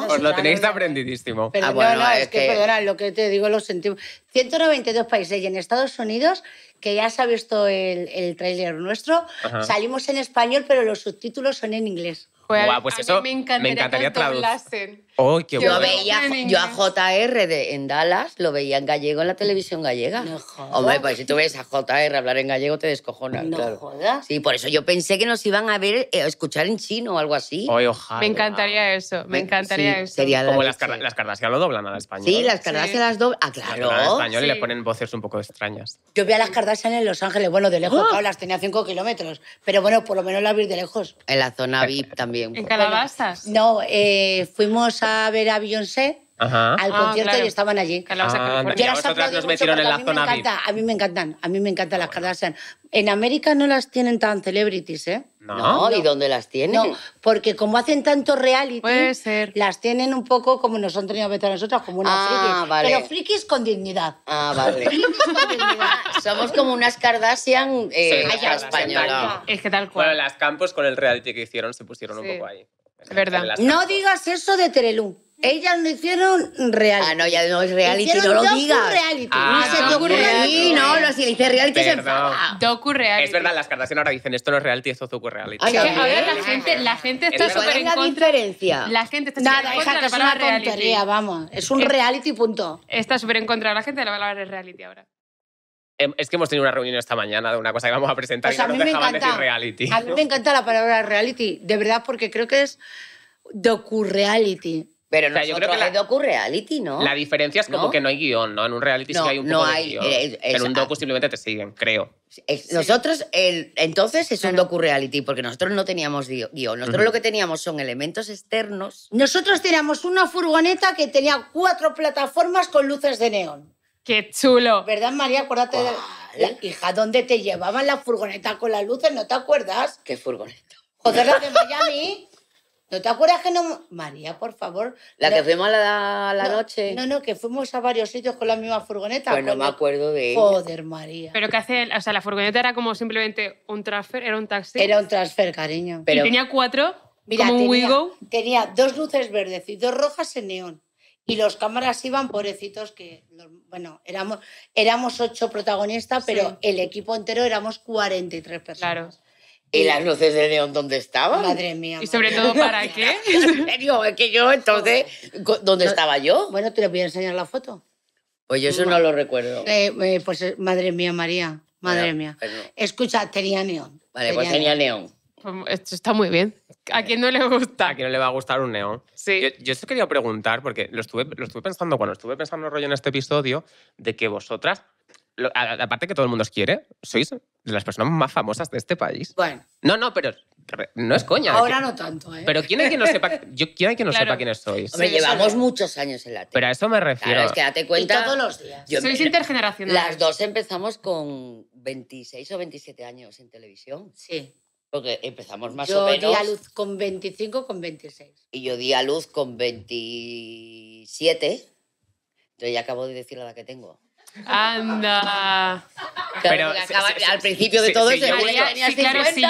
os lo tenéis aprendidísimo. Ah, pero no, es, que, lo que te digo lo sentimos. 192 países y en Estados Unidos, que ya se ha visto el, el tráiler nuestro. Salimos en español, pero los subtítulos son en inglés. pues eso me encantaría, traducir. yo, bueno. yo a JR de, en Dallas lo veía en gallego en la televisión gallega. No Hombre, pues si tú ves a JR hablar en gallego te descojonas. No claro. jodas. Sí, por eso yo pensé que nos iban a ver eh, escuchar en chino o algo así. Me encantaría eso, me encantaría eso. Sería Como las, que lo doblan al español. Sí, las Kardashian sí. las doblan. Ah, claro y le ponen voces un poco extrañas. Yo vi a las Kardashian en Los Ángeles, bueno, de lejos, ¡Oh! las tenía 5 kilómetros, pero bueno, por lo menos las vi de lejos. En la zona VIP también. ¿En Calabasas? no, eh, fuimos a ver a Beyoncé al ah, concierto y estaban allí. Ah, nos metieron en la zona A mí me encantan, a mí me encantan las Kardashian. En América no las tienen tan celebrities, ¿eh? No, ¿y dónde las tienen? No, porque como hacen tanto reality, ser. las tienen un poco como nos han tenido a meter a nosotras, como una ah, frikis. Pero frikis con dignidad. Ah, vale. Somos como unas Kardashian eh, Es que tal cual. las Campos con el reality que hicieron se pusieron un poco ahí. verdad. No digas eso de Terelú. Ellas no hicieron reality. Ah, no, ya no es reality, no lo digas. reality. Ah, no, no, se docu reality. No, no, si dice reality se Docu reality. Es verdad, las Kardashian ahora dicen esto no es reality, esto es docu reality. Ay, ¿sí? la gente, la gente está súper en contra. la diferencia? La gente está Nada, en contra de la palabra es una reality. vamos. Es un eh, reality, punto. Está súper en contra de la gente de la palabra reality ahora. Em, es que hemos tenido una reunión esta mañana de una cosa que vamos a presentar y pues no nos dejaban decir reality. A mí me encanta la palabra reality, de verdad, porque creo que es docu-reality. Pero yo creo que la, docu reality, ¿no? La diferencia es como que no hay guión, ¿no? En un reality sí hay un no poco hay, de guión. Eh, en un docu simplemente te siguen, creo. nosotros, el, entonces es un docu reality, porque nosotros no teníamos guión. Nosotros lo que teníamos son elementos externos. Nosotros teníamos una furgoneta que tenía cuatro plataformas con luces de neón. ¡Qué chulo! ¿Verdad, María? Acuérdate de la, hija, ¿dónde te llevaban la furgoneta con las luces? ¿No te acuerdas? ¿Qué furgoneta? Joder, la de Miami. ¿No te acuerdas que no...? María, por favor. ¿La que fuimos a la, la noche? No, no, que fuimos a varios sitios con la misma furgoneta. Pues no me acuerdo de ella. Joder, María. Pero ¿qué hace... O sea, la furgoneta era como simplemente un transfer, era un taxi. Era un transfer, cariño. Pero... tenía cuatro, como un tenía, Tenía dos luces verdes y dos rojas en neón. Y los cámaras iban pobrecitos que... Bueno, éramos, éramos ocho protagonistas, pero el equipo entero éramos 43 personas. Claro. ¿Y eh, las luces de neón dónde estaban? Madre mía. ¿Y sobre todo para qué? en serio, es que yo entonces, ¿dónde estaba yo? Bueno, te les voy a enseñar la foto. Pues yo eso no, lo recuerdo. Eh, eh, pues madre mía, María, madre mía. Pues Escucha, tenía neón. Vale, pues tenía neón. Pues esto está muy bien. ¿A quién no le gusta? A quién no le va a gustar un neón. Sí. Yo, yo esto quería preguntar, porque lo estuve, lo estuve pensando cuando estuve pensando rollo en este episodio, de que vosotras aparte que todo el mundo os quiere, sois de las personas más famosas de este país. Bueno. No, no, pero no es coña. Ahora no tanto, ¿eh? Pero ¿quién hay que no sepa, quiénes sois? Hombre, llevamos muchos años en la tele. Pero a eso me refiero. Claro, es que date cuenta. Y todos los días. sois Las dos empezamos con 26 o 27 años en televisión. Sí. Porque empezamos más o menos. Yo di a luz con 25, con 26. Y yo di a luz con 27. Entonces ya acabo de decir la edad que tengo. Anda. Pero, al principio de todo si yo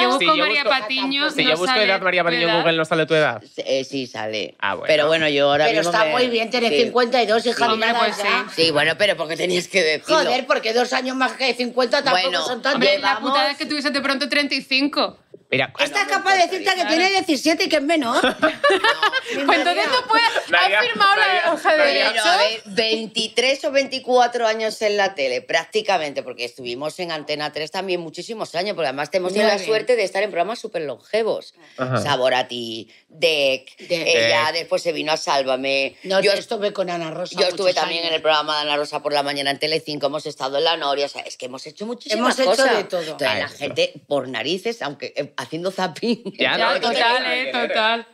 busco, María Patiño. Si yo busco edad María Patiño en Google, ¿no sale tu edad? sí, eh, sale. Ah, pero bueno, yo ahora pero está muy bien, tener 52, hija pues sí. sí. bueno, pero porque tenías que decirlo. Joder, porque dos años más que 50 tampoco son tantos. Bueno, la putada es que tuviese de pronto 35. Ah, ¿Estás capaz de decirte que tiene 17 y que es menor? Pues entonces ¿no puedes. firmado la de derecho? 23 o 24 años en la tele, prácticamente, porque estuvimos en Antena 3 también muchísimos años, porque además tenemos la suerte de estar en programas súper longevos. Saborati, Sabor a ti, Deck, ella después se vino a Sálvame. yo estuve con Ana Rosa. Yo estuve también en el programa de Ana Rosa por la mañana en Telecinco, hemos estado en la Noria, o sea, es que hemos hecho muchísimas cosas. Hemos hecho de todo. la gente, por narices, aunque eh, haciendo zapping. Ya, no, total, eh, total.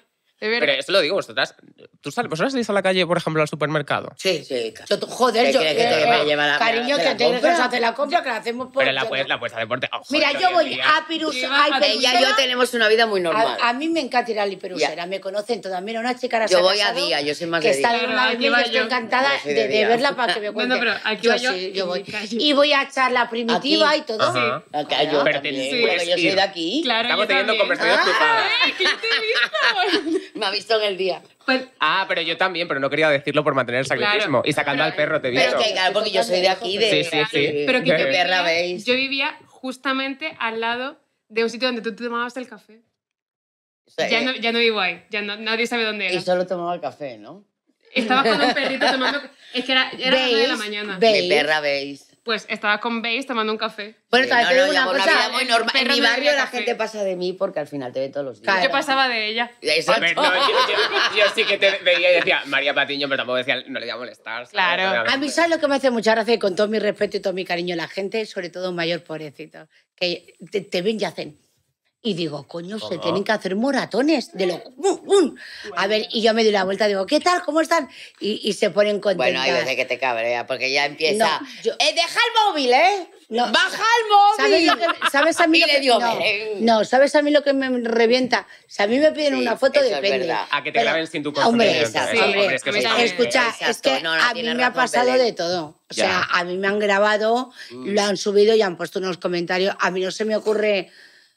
Pero esto lo digo vosotras. ¿Tú sales ¿Vosotras salís a la calle, por ejemplo, al supermercado? Sí, sí. joder, yo. Que, que te me eh, eh, lleva la, que hacer la compra, que la hacemos por. Pero la puesta, la hacer deporte. Mira, yo voy a Pirus. A Ella y yo tenemos una vida muy normal. A, mí me encanta ir a Pirusera. Me conocen todas. Mira, una chica ahora Yo voy a día, yo soy más de día. Que está una estoy encantada de, verla para que me cuente. Bueno, pero aquí voy yo. Y voy a echar la primitiva y todo. Acá yo. Pero yo soy de aquí. Claro, Estamos teniendo conversaciones privadas. Ah, Me ha visto en el día. Pues ah, pero yo también, pero no quería decirlo por mantener el sacrificismo. y sacando al perro, te vi Pero que claro, porque yo soy de aquí, de... Sí, sí, sí. Pero que yo vivía, yo vivía justamente al lado de un sitio donde tú tomabas el café. ya, eh, no, ya no vivo ahí, ya no, nadie sabe dónde era. Y solo tomaba el café, ¿no? Estaba con un perrito tomando... Es que era, era de la mañana. Mi perra, ¿veis? pues estaba con Bass tomando un café. Bueno, te una cosa, muy normal. en mi barrio la gente pasa de mí porque al final te ve todos los días. Yo pasaba de ella. A yo, sí que te veía y decía María Patiño, pero tampoco decía, no le iba a molestar. Claro. A mí, ¿sabes lo que me hace mucha gracia? Y Con todo mi respeto y todo mi cariño, la gente, sobre todo un mayor pobrecito, que te ven y hacen. Y digo, coño, se tienen que hacer moratones de lo... A ver, y yo me doy la vuelta, digo, ¿qué tal? ¿Cómo están? Y, se ponen contentas. Bueno, hay veces que te cabrea, porque ya empieza... eh, deja el móvil, ¿eh? ¡Baja el móvil! ¿Sabes, lo que, a mí lo que...? no, ¿sabes a mí lo que me revienta? Si a mí me piden una foto, depende. Es a que te graben sin tu consentimiento. Hombre, Escucha, es que a mí me ha pasado de, todo. O sea, a mí me han grabado, mm. lo han subido y han puesto unos comentarios. A mí no se me ocurre...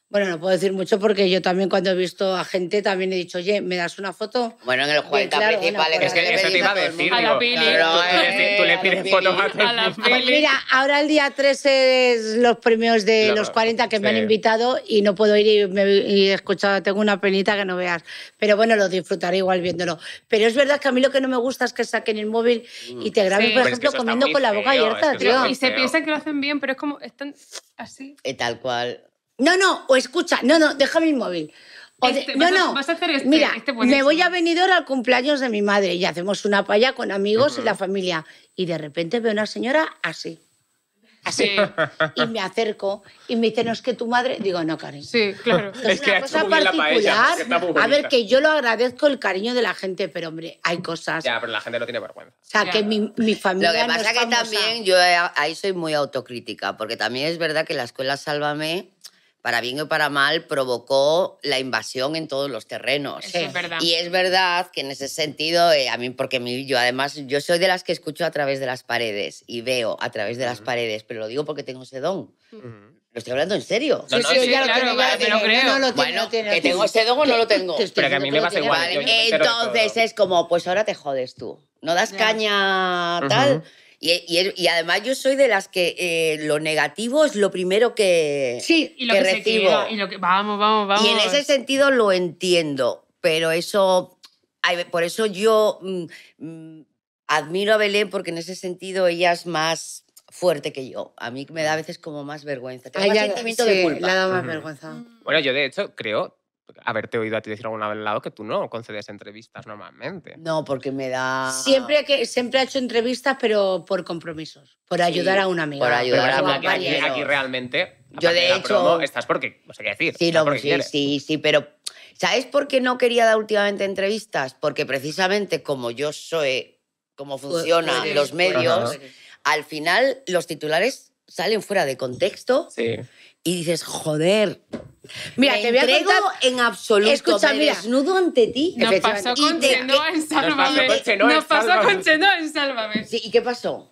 Bueno, no puedo decir mucho porque yo también cuando he visto a gente también he dicho, oye, ¿me das una foto? Bueno, en el 40 principales. principal pues es que eso te iba a decir. Eh. A la pili. Tú le pides fotos a la mira, ahora el día 3 es los premios de los 40 que me han invitado y no puedo ir y, escuchar, tengo una penita que no veas. Pero bueno, lo disfrutaré igual viéndolo. Pero es verdad que a mí lo que no me gusta es que saquen el móvil mm. y te graben, por ejemplo, comiendo con la boca abierta, tío. Y se piensa que lo hacen bien, pero es como... Están así. Eh, tal cual. No, no, o escucha, no, no, déjame el móvil. no, este, no. Vas a hacer este, este Mira, me voy a Benidorm al cumpleaños de mi madre y hacemos una paella con amigos y la familia. Y de repente veo una señora así. Así. Y me acerco y me dice, no, es que tu madre... Digo, no, cariño. Sí, claro. Es, que una cosa particular. Paella, a ver, que yo lo agradezco el cariño de la gente, pero hombre, hay cosas... Ya, pero la gente no tiene vergüenza. O sea, que mi, mi, familia Lo que pasa es que también yo eh, ahí soy muy autocrítica, porque también es verdad que la escuela Sálvame para bien o para mal, provocó la invasión en todos los terrenos. Sí. Es verdad. Y es verdad que en ese sentido, eh, a mí, porque yo además, yo soy de las que escucho a través de las paredes y veo a través de las paredes, pero lo digo porque tengo ese don. Lo estoy hablando en serio. No, sí, sí, claro, creo. No lo tengo, bueno, que tengo ese don o no lo tengo. pero que a mí me pasa igual. Entonces es como, pues ahora te jodes tú. No das caña tal. Y, er, y, además yo soy de las que eh, lo negativo es lo primero que, sí, y lo que, recibo. y vamos, vamos, vamos. Y en ese sentido lo entiendo, pero eso, por eso yo mm, mm, admiro a Belén porque en ese sentido ella es más fuerte que yo. A mí me da a veces como más vergüenza. Tengo más sentimiento de culpa. nada más vergüenza. Bueno, yo de hecho creo haberte oído a ti decir alguna vez lado que tú no concedes entrevistas normalmente. No, porque me da... Siempre, que, siempre ha hecho entrevistas, pero por compromisos, por ayudar a una amiga. Por ayudar a un compañero. Aquí, realmente, yo de, hecho... estás porque, No sé qué decir. Sí, lo sí, sí, pero ¿sabes por qué no quería dar últimamente entrevistas? Porque precisamente como yo soy, como funcionan los medios, al final los titulares salen fuera de contexto y dices, joder, Mira, te voy a en absoluto. Escucha, me desnudo ante ti. Nos pasó con Chenoa en Sálvame. Nos pasó con Chenoa en Sálvame. ¿y qué pasó?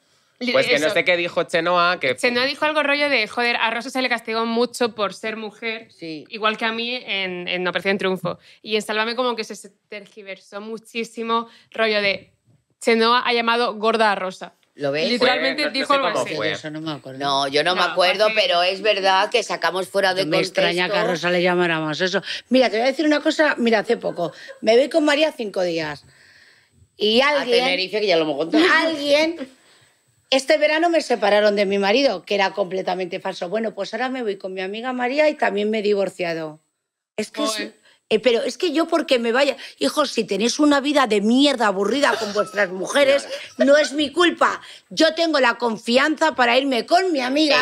Pues que no sé qué dijo Chenoa. Que... Chenoa dijo algo rollo de, joder, a Rosa se le castigó mucho por ser mujer, igual que a mí en, en Triunfo. Y en Sálvame como que se tergiversó muchísimo rollo de, Chenoa ha llamado gorda a Rosa. ¿Lo ves? Literalmente dijo algo no me acuerdo. No, yo no, me acuerdo, pero es verdad que sacamos fuera de me contexto. Me extraña que a Rosa le llamáramos eso. Mira, te voy a decir una cosa. Mira, hace poco me voy con María cinco días. Y ah, alguien... A Tenerife, que ya lo hemos Alguien... Este verano me separaron de mi marido, que era completamente falso. Bueno, pues ahora me voy con mi amiga María y también me he divorciado. Es que... Eh, pero es que yo porque me vaya, hijos, si tenéis una vida de mierda aburrida con vuestras mujeres, no es mi culpa. Yo tengo la confianza para irme con mi amiga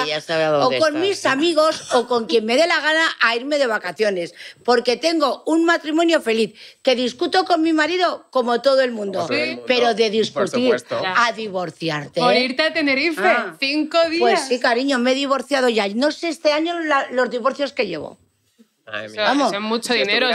o con mis amigos o con quien me dé la gana a irme de vacaciones, porque tengo un matrimonio feliz que discuto con mi marido como todo el mundo, pero de discutir a divorciarte. Por ¿eh? irte a Tenerife, ah. cinco pues días. Pues sí, cariño, me he divorciado ya. No sé este año los divorcios que llevo. Vamos. mucho dinero.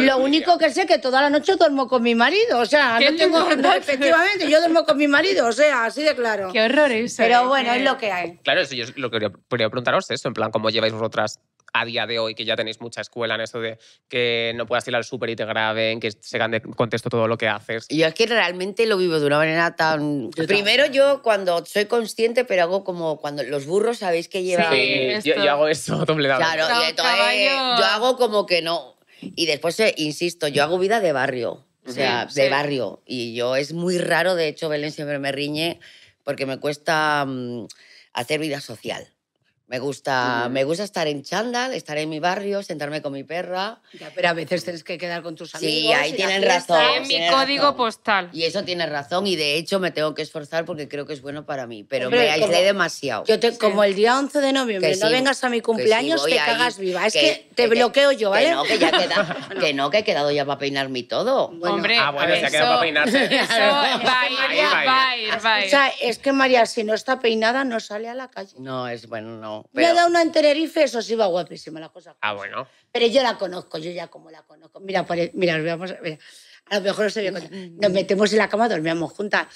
Lo único que sé es que toda la noche duermo con mi marido. O sea, no tengo. efectivamente, yo duermo con mi marido. O sea, así de claro. Qué horror eso. Pero eh. bueno, es eh. lo que hay. Claro, eso yo lo que quería preguntaros es eso. En plan, ¿cómo lleváis vosotras a día de hoy, que ya tenéis mucha escuela en eso de que no puedas ir al súper y te graben, que se de contexto todo lo que haces. Yo es que realmente lo vivo de una manera tan... Primero yo cuando soy consciente, pero hago como cuando los burros sabéis que llevan... Sí, yo, hago eso Claro, yo hago como que no. Y después, eh, insisto, yo hago vida de barrio. O sea, de barrio. Y yo es muy raro, de hecho, Belén siempre me riñe porque me cuesta mm, hacer vida social. Me gusta, me gusta estar en chándal, estar en mi barrio, sentarme con mi perra. pero a veces tienes que quedar con tus amigos. Sí, ahí tienen razón. En mi código postal. Y eso tiene razón y de hecho me tengo que esforzar porque creo que es bueno para mí, pero me aislé demasiado. Yo Como el día 11 de noviembre no vengas a mi cumpleaños, te cagas viva. Es que, te bloqueo yo, ¿vale? Que no, que ya que no, que he quedado ya para peinarme todo. Hombre, ah, bueno, se ha quedado para peinarse. Eso, va a ir, va O sea, es que María, si no está peinada, no sale a la calle. No, es bueno, no me da dado una en Tenerife, eso sí va guapísima la cosa. Ah, bueno. Pero yo la conozco, yo ya como la conozco. Mira, e- mira, vamos a ver a lo mejor no Nos metemos en la cama, dormíamos juntas.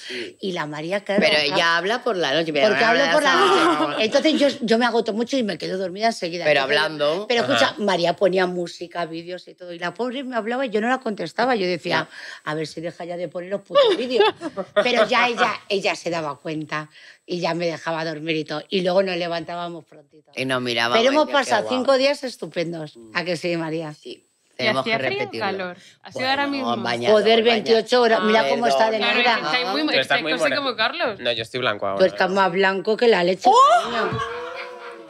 Y la María, Pero ella habla por la noche. Porque habla por la noche. Entonces yo, yo, me agoto mucho y me quedo dormida enseguida. Pero hablando. Pero escucha, María ponía música, vídeos y todo. Y la pobre me hablaba y yo no la contestaba. Yo decía, a ver si deja ya de poner los putos vídeos. Pero ya ella, ella se daba cuenta y ya me dejaba dormir y todo. Y luego nos levantábamos prontito. Y nos mirábamos. Pero hemos pasado cinco días estupendos. Mm. ¿A qué sí, María? Sí. Tenemos que repetirlo. calor. Ha ahora mismo. Poder 28 horas. Mira ah, cómo está de claro, negra. muy, estás muy morado? No, yo estoy blanco ahora. Tú pues estás más blanco que la leche. ¡Oh!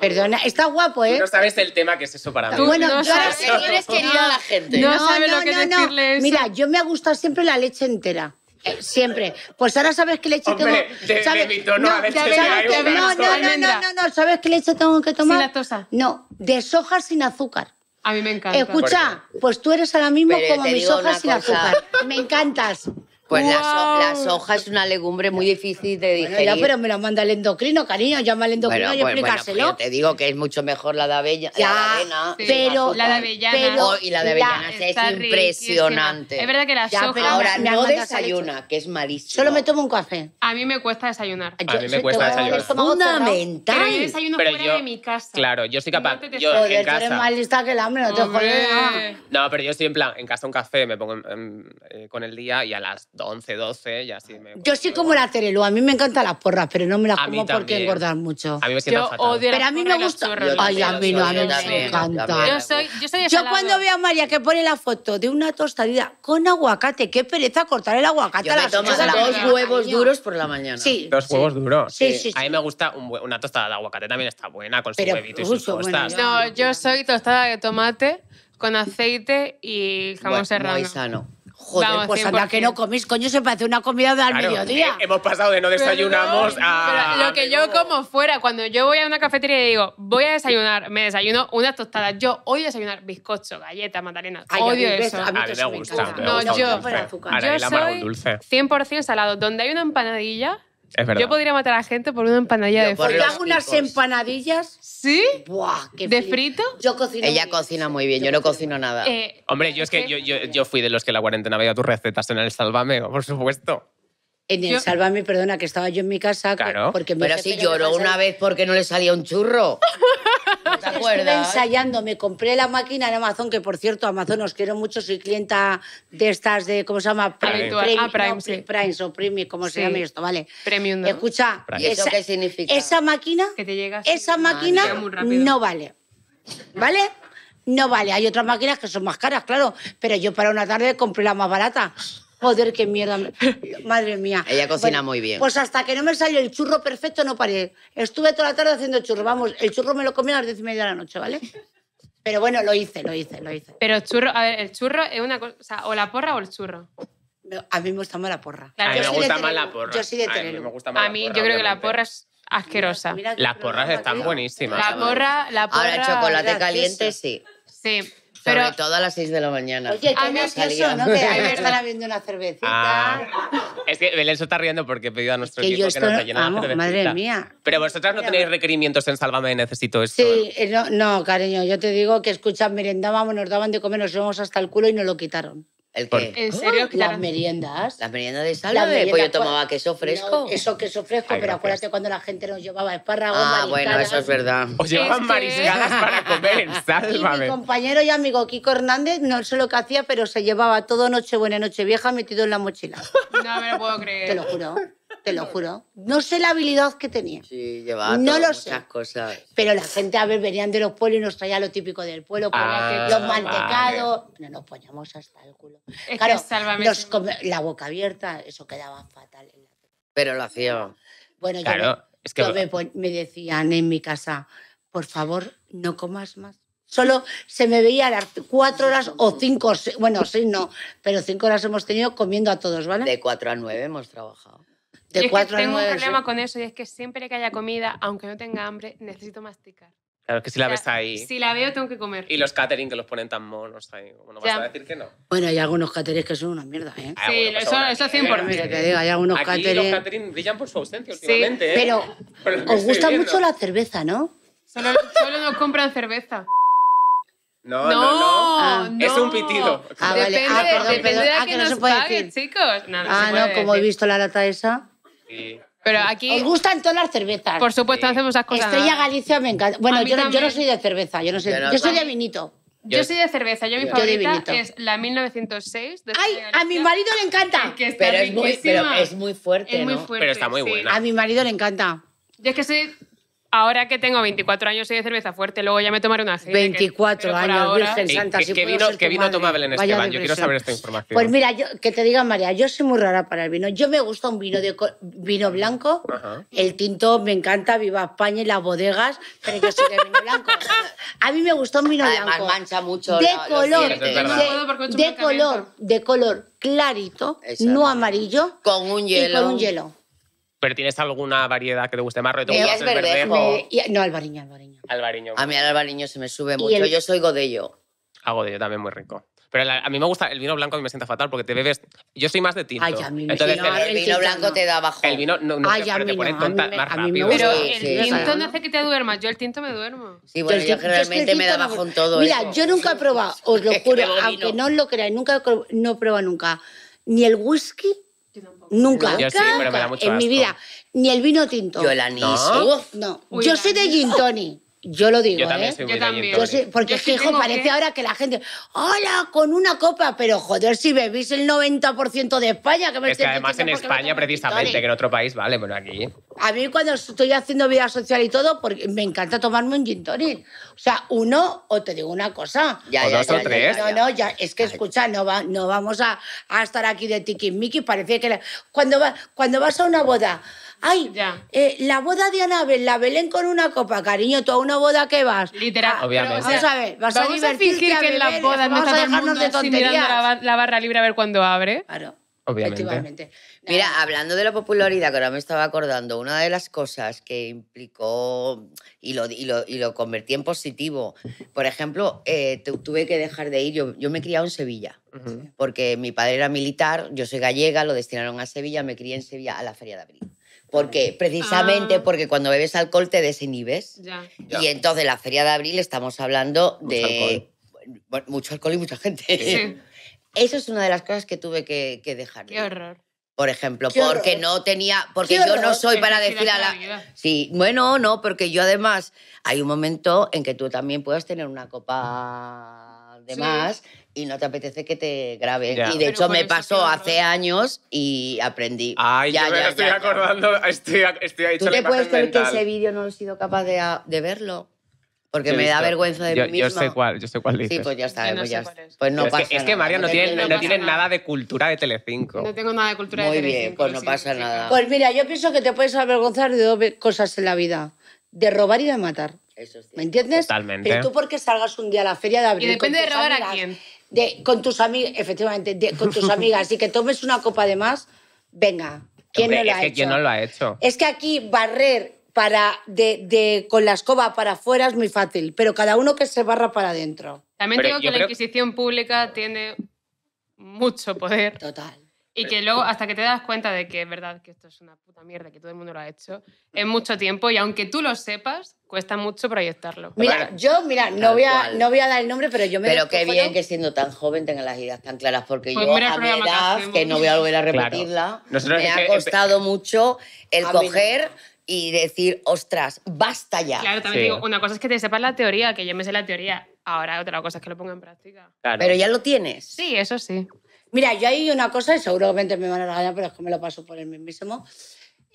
Perdona, está guapo, ¿eh? Tú no sabes el tema que es eso para mí. Bueno, yo sabes, ahora que eres querido a la gente. No, no sabes no, lo que Mira, yo me ha gustado siempre la leche entera. Eh, siempre. Pues ahora sabes qué leche tengo. que tomar. De mi tono no, a leche no, no, no, no, no, no, ¿sabes qué leche tengo que tomar? Sin lactosa. No, de soja sin azúcar. A mí me encanta. Escucha, pues tú eres ahora mismo como mis hojas y la Me encantas. Pues wow. las, hojas es una legumbre muy difícil de digerir. pero me la manda el endocrino, cariño, llama al endocrino bueno, y pues, pues yo te digo que es mucho mejor la de avellana. ya, la de avena. pero, la de avellana. Oh, y la de es impresionante. Es verdad que la ya, hojas... Ahora, no desayuna, que es malísimo. Solo me tomo un café. A mí me cuesta desayunar. A mí me cuesta desayunar. Es fundamental. Pero yo desayuno fuera de mi casa. Claro, yo soy capaz. No yo Tú más lista que el hambre, no te No, pero yo estoy en plan, en casa un café, me pongo eh, con el día y a las dos. 11, 12 ya así me... Yo soy como la Terelu, a mí me encantan las porras, pero no me las como porque engordan mucho. A mí me yo fatal. Pero a mí me gusta... Ay, a mí no, a mí me encanta. Yo, soy, yo, cuando veo a María que pone la foto de una tostadita con aguacate, qué pereza cortar el aguacate a las de la dos huevos duros por la mañana. Sí. Dos huevos duros. Sí, sí, a mí me gusta una tostada de aguacate, también está buena con su bebito y sus costas. No, yo soy tostada de tomate con aceite y jamón serrano. Muy sano. Joder, pues anda que no comís, coño, se parece una comida de al mediodía. Eh, hemos pasado de no desayunamos a... lo que yo como fuera, cuando yo voy a una cafetería y digo, voy a desayunar, me desayuno unas tostadas. Yo odio desayunar bizcocho, galletas, magdalenas. Odio a eso. A mí, me gusta. No, yo, yo soy 100% salado. Donde hay una empanadilla yo podría matar a gente por una empanadilla de frito. hago unas empanadillas? ¿Sí? Buah, qué ¿De frito? Ella cocina muy bien, yo, no cocino nada. Eh, Hombre, yo es que yo, fui de los que la cuarentena veía tus recetas en el salvameo, por supuesto. En el yo... perdona, que estaba yo en mi casa. Claro. Pero si lloró una vez porque no le salía un churro. te acuerdas? Estuve ensayando, me compré la máquina en Amazon, que por cierto, Amazon os quiero mucho, soy clienta de estas de, ¿cómo se llama? Prime. Prime, ah, Prime, o Premium, se llama esto? Vale. Premium. Escucha, eso qué significa? Esa máquina, que te llega esa ah, máquina no vale. ¿Vale? No vale. Hay otras máquinas que son más caras, claro, pero yo para una tarde compré la más barata. Joder, qué mierda. Madre mía. Ella cocina muy bien. Pues hasta que no me salió el churro perfecto no paré. Estuve toda la tarde haciendo churros. Vamos, el churro me lo comí a las 10 y media de la noche, ¿vale? Pero bueno, lo hice, lo hice, lo hice. Pero el churro, a ver, el churro es una cosa, o, la porra o el churro. A mí me gusta más la porra. a mí me gusta más la porra. Yo sí de A mí, yo creo que la porra es asquerosa. Las porras están buenísimas. La porra, la porra. Ahora, chocolate caliente, sí. Sí. Sobre pero... todo a las 6 de la mañana. Oye, qué eso, ¿no? Que ahí están habiendo una cervecita. Ah. Es que Belén se está riendo porque he pedido a nuestro que equipo que nos rellena cervecita. Madre mía. Pero vosotras no tenéis requerimientos en Sálvame, necesito esto. Sí, eh, no, no, cariño, yo te digo que escuchan, merendábamos, nos daban de comer, nos íbamos hasta el culo y nos lo quitaron. ¿El ¿En ah, serio? Las meriendas. ¿Las meriendas de sal? salva, yo pues, tomaba queso fresco. eso queso fresco, pero acuérdate cuando la gente nos llevaba espárragos, ah, bueno, eso es verdad. Os llevaban mariscadas para comer en Y mi compañero y amigo Kiko Hernández, no sé lo que hacía, pero se llevaba todo noche buena y vieja metido en la mochila. No me lo puedo creer. Te lo juro te lo juro. No sé la habilidad que tenía. Sí, llevaba no lo muchas cosas. Pero la gente, a ver, venían de los pueblos y nos traía lo típico del pueblo, ah, los mantecados. No nos poníamos hasta el culo. claro, la boca abierta, eso quedaba fatal. Pero lo hacía. Bueno, claro, yo, me, es que... me decían en mi casa, por favor, no comas más. Solo se me veía las cuatro horas o cinco, bueno, sí, no, pero cinco horas hemos tenido comiendo a todos, ¿vale? De cuatro a nueve hemos trabajado que tengo un problema con eso y es que siempre que haya comida, aunque no tenga hambre, necesito masticar. Claro, es que si la, ves ahí. Si la veo, tengo que comer. Y los catering que los ponen tan monos ahí. Bueno, vas a decir que no? Bueno, hay algunos catering que son una mierda, ¿eh? Sí, eso, es 100%. ¿eh? Mira, te digo, hay algunos Aquí los catering brillan por su ausencia últimamente, ¿eh? Pero, os gusta mucho la cerveza, ¿no? Solo, nos compran cerveza. No, no, no. es un pitido. Ah, vale. Ah, De ah, que, no se puede decir. chicos. ah, no, como he visto la lata esa. Pero aquí. Os gustan todas las cervezas. Por supuesto, hacemos esas cosas. Estrella Galicia me encanta. Bueno, yo no, soy de cerveza, yo no soy. Yo, soy de vinito. Yo, soy de cerveza, yo mi favorita es la 1906. De ¡Ay! a mi marido le encanta. Que está pero, es muy, pero, es muy, fuerte. Pero está muy buena. A mi marido le encanta. Yo es que soy ahora que tengo 24 años soy de cerveza fuerte, luego ya me tomaré una 24 años, Virgen Santa. ¿Qué, qué vino, ¿qué vino Belén Esteban? Yo quiero saber esta información. Pues mira, que te diga María, yo soy muy rara para el vino. Yo me gusta un vino, de, vino blanco, el tinto me encanta, viva España y las bodegas, pero yo soy de vino blanco. A mí me gusta un vino Además, blanco. mancha mucho. De color, de, color, de color clarito, no amarillo. Con un hielo. con un hielo. Pero tienes alguna variedad que te guste más, ¿te gusta el No, albariño, albariño. A mí el albariño se me sube mucho. Yo soy godello. A ah, godello también muy rico. Pero a mí me gusta, el vino blanco a me sienta fatal porque te bebes. Yo soy más de tinto. Entonces, el, vino blanco te da bajo. El vino no, te pone me, más Pero el tinto no hace que te duermas, yo el tinto me duermo. Sí, yo, generalmente me da bajo en todo. Mira, yo nunca he probado, os lo juro, aunque no lo creáis, nunca no he probado nunca ni el whisky Nunca. nunca en mi vida. Ni el vino tinto. Yo el anís. No. Yo soy de gin yo lo digo, yo también ¿eh? yo también. porque, es que hijo, parece ahora que la gente. ¡Hola! Con una copa. Pero joder, si bebís el 90% de España. Que me es que además en España, precisamente, que en otro país, vale, bueno, aquí. A mí cuando estoy haciendo vida social y todo, porque me encanta tomarme un gin tonic. O sea, uno, o te digo una cosa. Ya, o dos o tres. No, no, ya, es que escucha, no, va, no vamos a, estar aquí de miki Parece que. cuando, cuando vas a una boda ay, eh, la boda de Anabel, la Belén con una copa, cariño, tú a una boda que vas. Literal, ah, obviamente. vamos a ver, vas vamos a divertirte a que en las no está de La, la, barra libre a ver cuándo abre. Claro. Obviamente. Mira, hablando de la popularidad, que ahora me estaba acordando, una de las cosas que implicó y lo, y lo, convertí en positivo, por ejemplo, eh, tuve que dejar de ir, yo, yo me he criado en Sevilla, porque mi padre era militar, yo soy gallega, lo destinaron a Sevilla, me crié en Sevilla a la Feria de Abril. Porque ah. precisamente porque cuando bebes alcohol te desinhibes. Y entonces la feria de abril estamos hablando de mucho alcohol y mucha gente. Eso es una de las cosas que tuve que, que dejar. Qué horror. Por ejemplo, porque no tenía, porque yo no soy para decir a la... Sí, bueno, no, porque yo además hay un momento en que tú también puedes tener una copa de más y no te apetece que te graben. Y de hecho me pasó hace años y aprendí. Ay, ya, ya, estoy acordando, estoy, estoy ¿Tú te puedes creer que ese vídeo no he sido capaz de, verlo? Porque me da vergüenza de mí misma. Yo sé cuál, yo Sí, pues ya está. pues, ya, no pasa nada. Es que María no, tiene, no, nada. de cultura de Telecinco. No tengo nada de cultura de Telecinco. Muy bien, pues no pasa nada. Pues mira, yo pienso que te puedes avergonzar de dos cosas en la vida. De robar y de matar. ¿Me entiendes? Totalmente. Pero tú porque salgas un día a la feria de abril... Y depende de robar a quién con tus amigas, efectivamente, con tus amigas, y que tomes una copa de más, venga. ¿Quién no lo ha hecho? Es que aquí barrer para de, de, con la escoba para afuera es muy fácil, pero cada uno que se barra para adentro. También tengo que la Inquisición Pública tiene mucho poder. Total. Y eh, que luego, hasta que te das cuenta de que es verdad que esto es una puta mierda, que todo el mundo lo ha hecho, mm. es mucho tiempo y aunque tú lo sepas, cuesta mucho proyectarlo. Mira, yo, mira, no voy, a, no voy a dar el nombre, pero yo me... Pero qué bien que siendo tan joven tenga las ideas tan claras, porque pues yo a mi edad, que, no voy a volver a repetirla, me ha eh, costado mucho el coger... Y decir, ostras, basta ya. Claro, también digo, una cosa es que te sepas la teoría, que yo me sé la teoría, Ahora otra cosa es que lo ponga en práctica. Claro. Pero ya lo tienes. Sí, eso sí. Mira, yo hay una cosa, y seguramente me van a regañar, pero es que me lo paso por el mismísimo.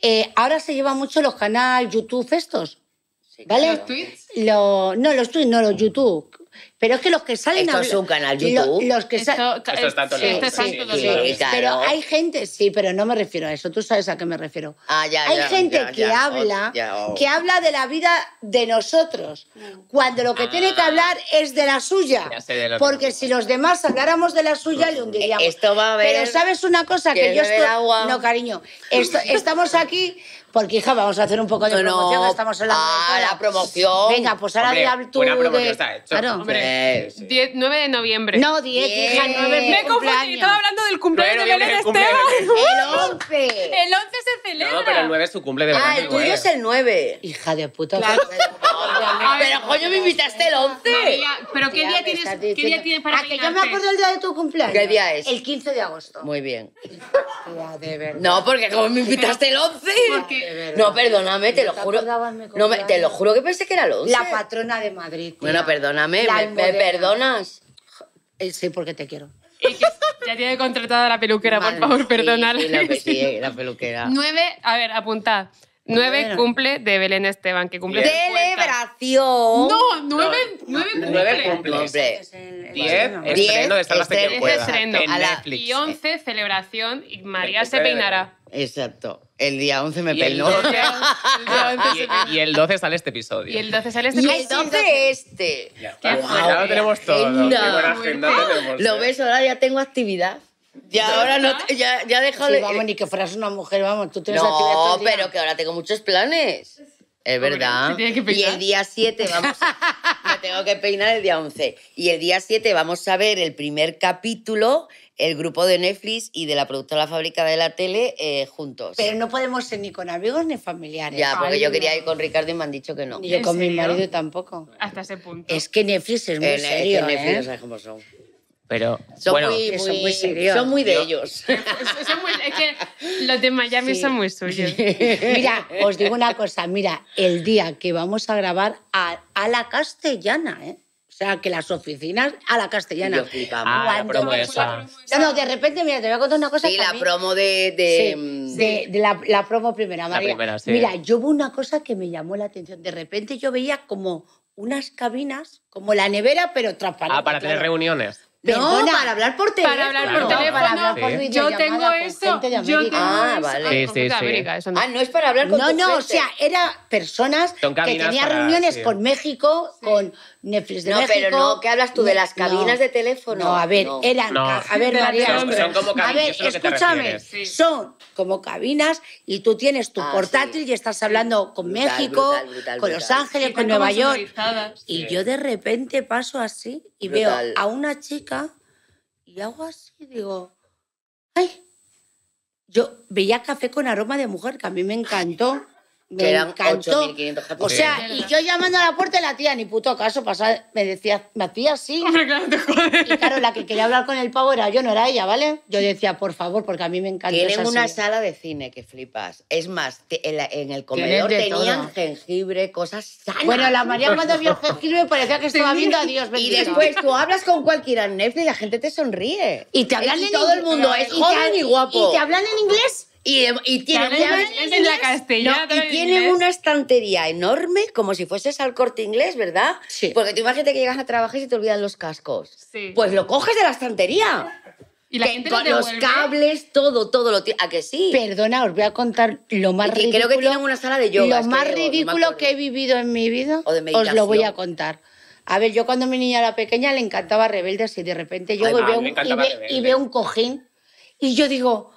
Eh, ahora se llevan mucho los canales YouTube estos. ¿Vale? ¿Los tweets? no, los tweets, no, los YouTube. Pero es que los que salen Esto es un canal YouTube. los que Esto está todo sí, el Pero hay gente, sí, pero no me refiero a eso. Tú sabes a qué me refiero. Ah, ya, hay gente que oh, habla, oh. que habla de la vida de nosotros, cuando lo que ah. tiene que hablar es de la suya. porque si los demás habláramos de la suya le hundiríamos. Esto va a haber... Pero sabes una cosa que yo estoy. No, cariño. estamos aquí porque, hija, vamos a hacer un poco de promoción, estamos en la Ah, la promoción. Venga, pues ahora Hombre, altura. tú. Una promoción está hecha. Hombre, sí, 9 de noviembre. No, 10, hija, 9 de Me confundí, estaba hablando del cumpleaños de Belén Esteban. El 11. El 11 se celebra. No, pero el 9 es su cumple de Ah, el tuyo es el 9. Hija de puta. pero, coño, me invitaste el 11. pero ¿qué día tienes, ¿qué día tienes para ah, que yo me acuerdo el día de tu cumpleaños. ¿Qué día es? El 15 de agosto. Muy bien. No, porque como me invitaste el 11 no, perdóname, te lo juro. No, te lo juro que pensé que era el La patrona de Madrid. Bueno, perdóname, me, perdonas? Eh, sí, porque te quiero. ya tiene contratada la peluquera, por favor, perdónale. Sí, la, peluquera. Nueve, a ver, apuntad. Nueve cumple de Belén Esteban, que cumple. ¡Celebración! No, nueve, no, nueve, cumple. Diez, estreno de Diez, estreno. Y once, celebración. Y María se peinará. Exacto. El día 11 me peinó. peló. y, el 12 sale este episodio. Y el 12 sale este episodio. Y el 12 este. Ya, ya lo tenemos todo. No. Tenemos, lo ves, ahora ya tengo actividad. Ya ahora no, ya, he dejado... de... vamos, ni que fueras una mujer, vamos, tú tienes actividad No, pero que ahora tengo muchos planes. Es verdad. y el día 7 vamos a... me tengo que peinar el día 11. Y el día 7 vamos a ver el primer capítulo el grupo de Netflix y de la productora La Fábrica de la Tele eh, juntos. Pero no podemos ser ni con amigos ni familiares. Ya, porque yo quería ir con Ricardo y me han dicho que no. Yo con mi marido tampoco. Hasta ese punto. Es que Netflix es muy serio, eh, es que Netflix, ¿eh? cómo son? Pero son muy, serios. Son muy de ellos. es que los de Miami son muy suyos. mira, os digo una cosa. Mira, el día que vamos a grabar a la castellana, ¿eh? O sea, que las oficinas a la castellana. Ah, la promo No, no, de repente, mira, te voy a contar una cosa. Sí, que la promo de... Mm, de... de, la, la, promo primera, María. Mira, yo veo una cosa que me llamó la atención. De repente yo veía como unas cabinas, como la nevera, pero transparente. Ah, para tener reuniones. no, para hablar por teléfono. Para hablar por teléfono. Para hablar por sí. Yo tengo eso. Yo tengo ah, vale. Sí, sí, sí. Ah, no es para hablar con No, no, o sea, eran personas que tenían reuniones con México, con Netflix de no, pero no, ¿qué hablas tú de las cabinas de teléfono? No, a ver, eran, a ver, María, son, como cabinas, a ver, escúchame, son como cabinas y tú tienes tu ah, portátil y estás hablando con México, con Los Ángeles, con Nueva York. Y yo de repente paso así y veo a una chica y hago así, digo, ay, yo veía café con aroma de mujer, que a mí me encantó me que eran encantó. O sea, y yo llamando a la puerta y la tía, ni puto caso, pasaba, me decía, me hacía así. claro, Y claro, la que quería hablar con el pavo era yo, no era ella, ¿vale? Yo decía, por favor, porque a mí me encanta. Tienen una sala de cine que flipas. Es más, en, el comedor tenían jengibre, cosas sanas. Bueno, la María cuando vio el jengibre parecía que estaba viendo a Dios bendito. Y después tú hablas con cualquiera en Netflix y la gente te sonríe. Y te hablan todo el mundo, es joven y guapo. Y te hablan en inglés y, y tiene, una, estantería enorme, como si fueses al corte inglés, ¿verdad? Sí. Porque tú imagínate que llegas a trabajar y se te olvidan los cascos. Sí. Pues lo coges de la estantería. Y la con los cables, todo, todo lo tiene. ¿A que sí? Perdona, os voy a contar lo más que ridículo. Creo que tienen una sala de yoga. Lo más ridículo que he vivido en mi vida, os lo voy a contar. A ver, yo cuando mi niña era pequeña le encantaba Rebeldes y de repente yo veo y, veo un cojín y yo digo,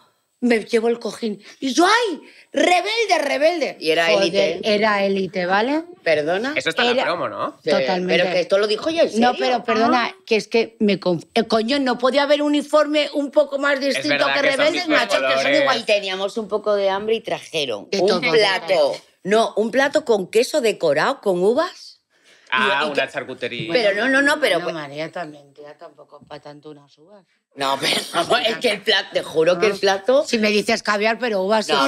me llevo el cojín. Y yo, ¡ay! ¡Rebelde, rebelde! Y era élite. Era élite, ¿vale? ¿Perdona? Eso está en la promo, ¿no? Totalmente. Pero que esto lo dijo yo, No, pero perdona, ah. que es que me conf- eh, Coño, no podía haber uniforme un poco más distinto que rebelde? que son igual. Y teníamos un poco de hambre y trajeron un plato. No, un plato con queso decorado con uvas. Ah, una charcutería. Pero no, no, no, pero- pues María también, tía, tampoco para tanto unas uvas. No, pero pues es que el plato, te juro que el plato. Si me dices caviar, pero uvas. No,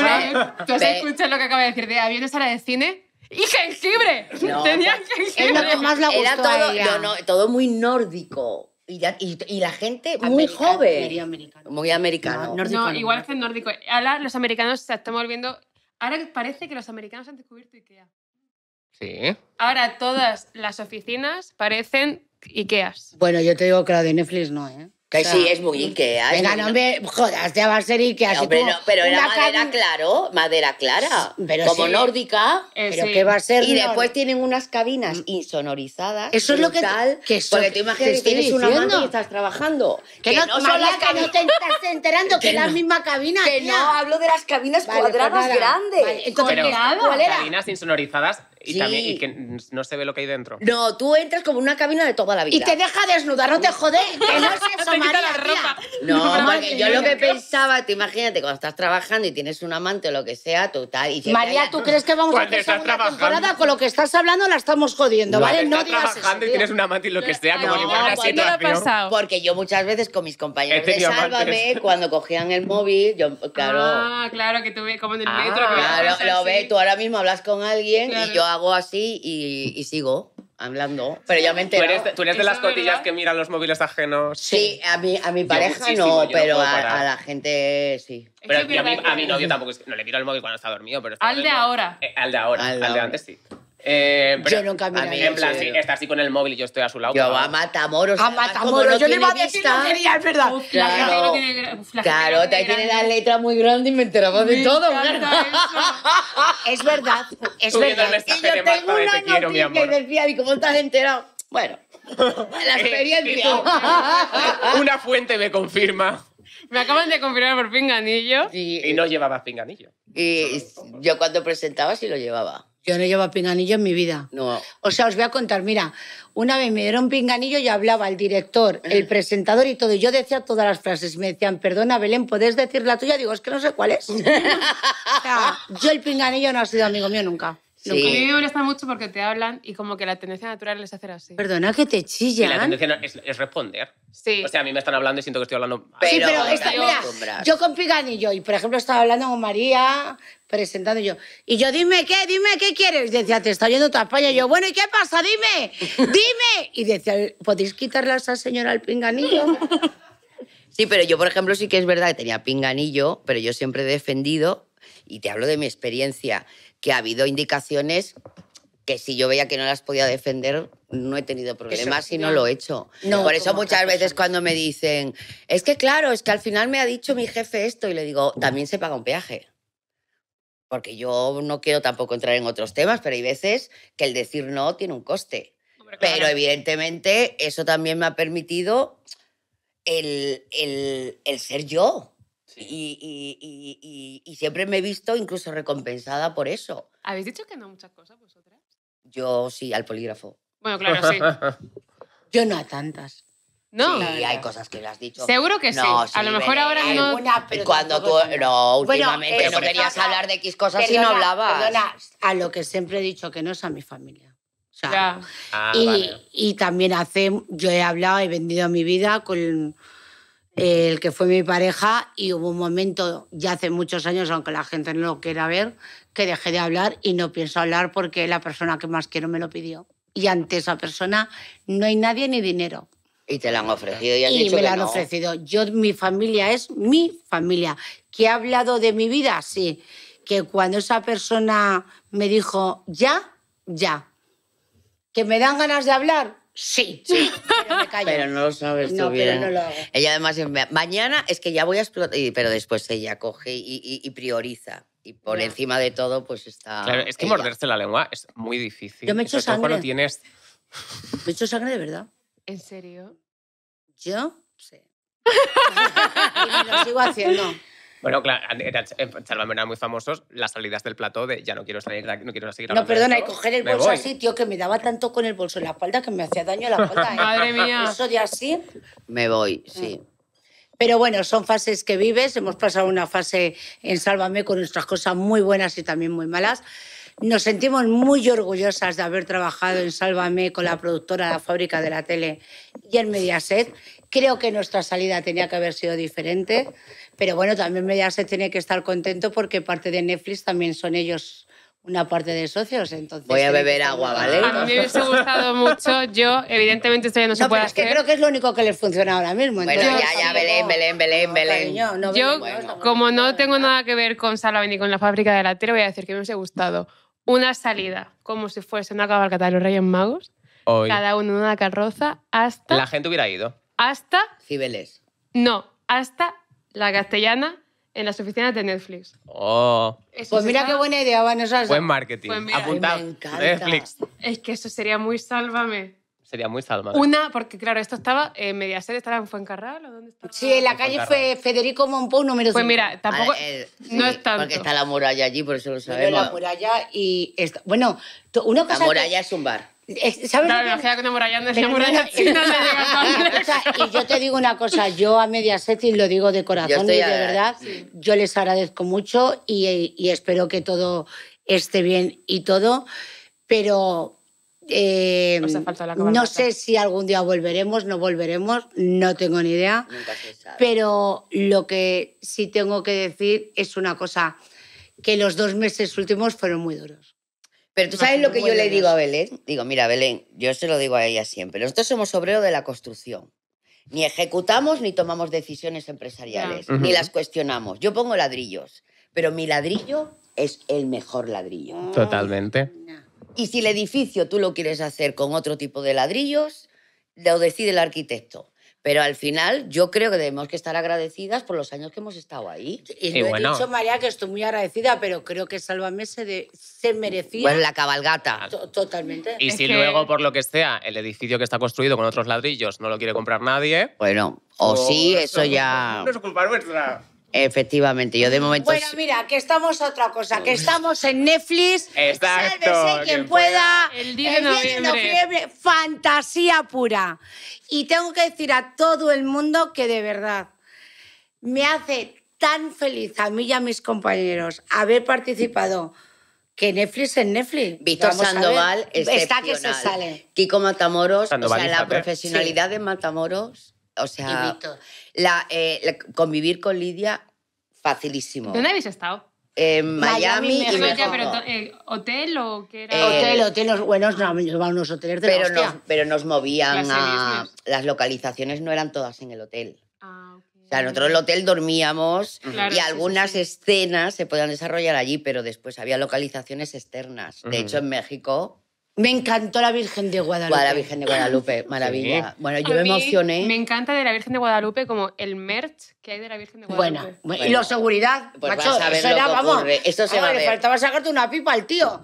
¿Tú has escuchado lo que acaba de decir? De aviones ahora de cine. ¡Y jengibre! No, Tenía pues, jengibre. que más le Era todo, todo muy nórdico. Y, la gente muy joven. Americano. Muy americano. No, igual es nórdico. Ahora los americanos se están volviendo. Ahora parece que los americanos han descubierto IKEA. Sí. Ahora todas las oficinas parecen Ikea Bueno, yo te digo que la de Netflix no, ¿eh? sí, es muy Ikea. Mm, venga, no me jodas, ya va a ser Ikea. No, pero, era madera claro, madera clara, como nórdica. pero eh, ¿qué va a ser? Y después tienen unas cabinas mm. insonorizadas. Eso es lo que... que porque tú imaginas que tienes una y estás trabajando. Que, no, no te estás enterando que, es la misma cabina. Que no, hablo de las cabinas pues cuadradas grandes. Vale, Cabinas insonorizadas y, también, y que no se ve lo que hay dentro. No, tú entras como una cabina de toda la vida. Y te deja desnudar, no te jode. Que no es eso, No, porque yo lo que pensaba, tú imagínate, cuando estás trabajando y tienes un amante o lo que sea, total. Y María, ¿tú crees que vamos a pues hacer segunda temporada? Con lo que estás hablando la estamos jodiendo, pues no, ¿vale? No trabajando y tienes un amante y lo que sea, como no, una situación. Porque yo muchas veces con mis compañeros este de Sálvame, cuando cogían el móvil, yo, claro... Ah, claro, que tú ves como en el metro. Ah, claro, lo ves, tú ahora mismo hablas con alguien y yo hago así y, sigo hablando, pero ya me enteré. Tú eres, de las cotillas que miran los móviles ajenos. Sí, a, mí, a mi pareja no, pero a, la gente sí. Pero a, mí, a mi novio tampoco, no le miro el móvil cuando está dormido. pero eh, Al de ahora. al de ahora, al, de antes sí. Eh, yo nunca me a mí, En plan, sí, está así con el móvil y yo estoy a su lado. Yo a Matamoros. A Matamoros. Yo le iba a decir sería, es verdad. claro, tiene, claro te tiene, las letras muy grandes y me enteraba de todo. es verdad, es verdad. Y yo tengo una te quiero, que decía, ¿y cómo estás enterado? Bueno, la eh, experiencia. una fuente me confirma. Me acaban de confirmar por pinganillo. Y, y no llevabas pinganillo. Y yo cuando presentaba sí lo llevaba. Yo no llevo pinganillo en mi vida. No. O sea, os voy a contar, mira, una vez me dieron pinganillo y hablaba el director, eh. el presentador y todo. Y yo decía todas las frases. Me decían, perdona, Belén, ¿podés decir la tuya? Digo, es que no sé cuál es. yo el pinganillo no ha sido amigo mío nunca. Sí. A mí me molesta mucho porque te hablan y como que la tendencia natural es hacer así. Perdona que te chilla. la tendencia es, responder. Sí. O sea, a mí me están hablando y siento que estoy hablando... Pero, sí, pero mira, yo con pinganillo y, por ejemplo, estaba hablando con María, presentando yo. Y yo, dime qué, dime qué quieres. Y decía, te está yendo toda España. Y yo, bueno, ¿y qué pasa? Dime, dime. Y decía, ¿podéis quitarle a esa señora al pinganillo? Sí, pero yo, por ejemplo, sí que es verdad que tenía pinganillo, pero yo siempre he defendido y te hablo de mi experiencia, que ha habido indicaciones que si yo veía que no las podía defender, no he tenido problemas y no, lo he hecho. Por eso muchas veces cuando me dicen, es que claro, es que al final me ha dicho mi jefe esto y le digo, también se paga un peaje. Porque yo no quiero tampoco entrar en otros temas, pero hay veces que el decir no tiene un coste. Pero evidentemente eso también me ha permitido el, el, el ser yo y, siempre me he visto incluso recompensada por eso. ¿Habéis dicho que no muchas cosas vosotras? Yo sí, al polígrafo. Bueno, claro, sí. Yo no a tantas. No. Sí, hay cosas que le has dicho. Seguro que sí. a lo mejor ahora no. cuando tú. No, últimamente bueno, eh, no querías hablar de X cosas y no hablabas. a lo que siempre he dicho, que no es a mi familia. ya. Ah, y, y también hace. Yo he hablado, he vendido mi vida con eh, el que fue mi pareja y hubo un momento, ya hace muchos años, aunque la gente no lo quiera ver, que dejé de hablar y no pienso hablar porque la persona que más quiero me lo pidió. Y ante esa persona no hay nadie ni dinero. Y te la han ofrecido y no. y me la han ofrecido. Yo, mi familia es mi familia. ¿Que ha hablado de mi vida? Sí. Que cuando esa persona me dijo ya, ya. ¿Que me dan ganas de hablar? Sí, sí. Pero, me pero no lo sabes tú bien. Ella además, mañana es que ya voy a explotar, pero después ella coge y, prioriza. Y por encima de todo, pues está. Claro, es que morderse la lengua es muy difícil. Yo me he hecho sangre. tienes... Me echo hecho sangre de verdad. ¿En serio? ¿Yo? Sí. y lo sigo haciendo. Bueno, claro, en Salvame eran muy famosos las salidas del plató de ya no quiero salir no quiero seguir No, perdona, y coger el bolso así, tío, que me daba tanto con el bolso en la espalda que me hacía daño la espalda. ¿eh? Madre mía. Eso de así. Me voy, sí. Mm. Pero bueno, son fases que vives. Hemos pasado una fase en Sálvame con nuestras cosas muy buenas y también muy malas. Nos sentimos muy orgullosas de haber trabajado en Sálvame con la productora de La Fábrica de la Tele y en Mediaset Creo que nuestra salida tenía que haber sido diferente, pero bueno, también se tiene que estar contento porque parte de Netflix también son ellos una parte de socios, entonces... Voy a beber agua, ¿vale? A mí me hubiese gustado mucho. Yo, evidentemente, esto ya no, se puede pero es que creo que es lo único que les funciona ahora mismo. Bueno, ya, ya, Belén, Belén, Belén, Belén. yo, como no tengo nada que ver con Salva ni con la fábrica de la tele, voy a decir que me hubiese gustado una salida, como si fuese una cabalgata de los Reyes Magos, cada uno en una carroza, hasta... La gente hubiera ido hasta... Cibeles. No, hasta la castellana en las oficinas de Netflix. Oh. pues mira qué buena idea, Vanessa. Buen marketing. Pues Netflix. Es que eso sería muy sálvame. Sería muy Sálvame. Una, porque claro, esto estaba en Mediaset, estaba en Fuencarral o dónde estaba. Sí, en la calle Federico Monpó, número 5. Pues mira, tampoco ah, eh, no es tanto. Porque está la muralla allí, por eso lo sabemos. Pero la muralla y bueno, una cosa La muralla es un bar. Y yo te digo una cosa, yo a media y lo digo de corazón y de verdad, yo les agradezco mucho y, espero que todo esté bien y todo, pero eh, no sé si algún día volveremos, no volveremos, no tengo ni idea, pero lo que sí tengo que decir es una cosa, que los dos meses últimos fueron muy duros. Pero tú sabes lo que yo le digo a Belén. Digo, mira, Belén, yo se lo digo a ella siempre. Nosotros somos obreros de la construcción. Ni ejecutamos ni tomamos decisiones empresariales, ni las cuestionamos. Yo pongo ladrillos, pero mi ladrillo es el mejor ladrillo. Ah, Totalmente. Y si el edificio tú lo quieres hacer con otro tipo de ladrillos, lo decide el arquitecto. Pero al final yo creo que debemos que estar agradecidas por los años que hemos estado ahí. Y, lo bueno. he dicho, María, que estoy muy agradecida, pero creo que Sálvame se, de, se merecía... Bueno la cabalgata. totalmente. Y si luego, por lo que sea, el edificio que está construido con otros ladrillos no lo quiere comprar nadie... Bueno, o pues sí, eso, eso ya... No es culpa nuestra. Efectivamente, yo de momento. Bueno, mira, que estamos otra cosa, que estamos en Netflix. Exacto. Sálvese quien pueda. El 10 de noviembre. Fantasía pura. Y tengo que decir a todo el mundo que de verdad me hace tan feliz a mí y a mis compañeros haber participado. Que Netflix es Netflix. Víctor Sandoval, excepcional. está que sale. Kiko Matamoros, o sea, la profesionalidad de Matamoros o sea, eh, convivir con Lidia, facilísimo. ¿Dónde habéis estado? En Miami, eh, ¿Hotel o qué era? Eh, hotel, hotel, Bueno, unos ah. hoteles de pero nos, pero nos movían a... Las localizaciones no eran todas en el hotel. Ah, o sea, nosotros en el hotel dormíamos y algunas escenas se podían desarrollar allí, pero después había localizaciones externas. De hecho, en México me encantó la Virgen de Guadalupe. La Virgen de Guadalupe, maravilla. Bueno, yo me emocioné. Me encanta de la Virgen de Guadalupe como el merch que hay de la Virgen de Guadalupe. Bueno, y la seguridad. Pues macho, vas era, vamos. Esto se va a ver. faltaba sacarte una pipa al tío.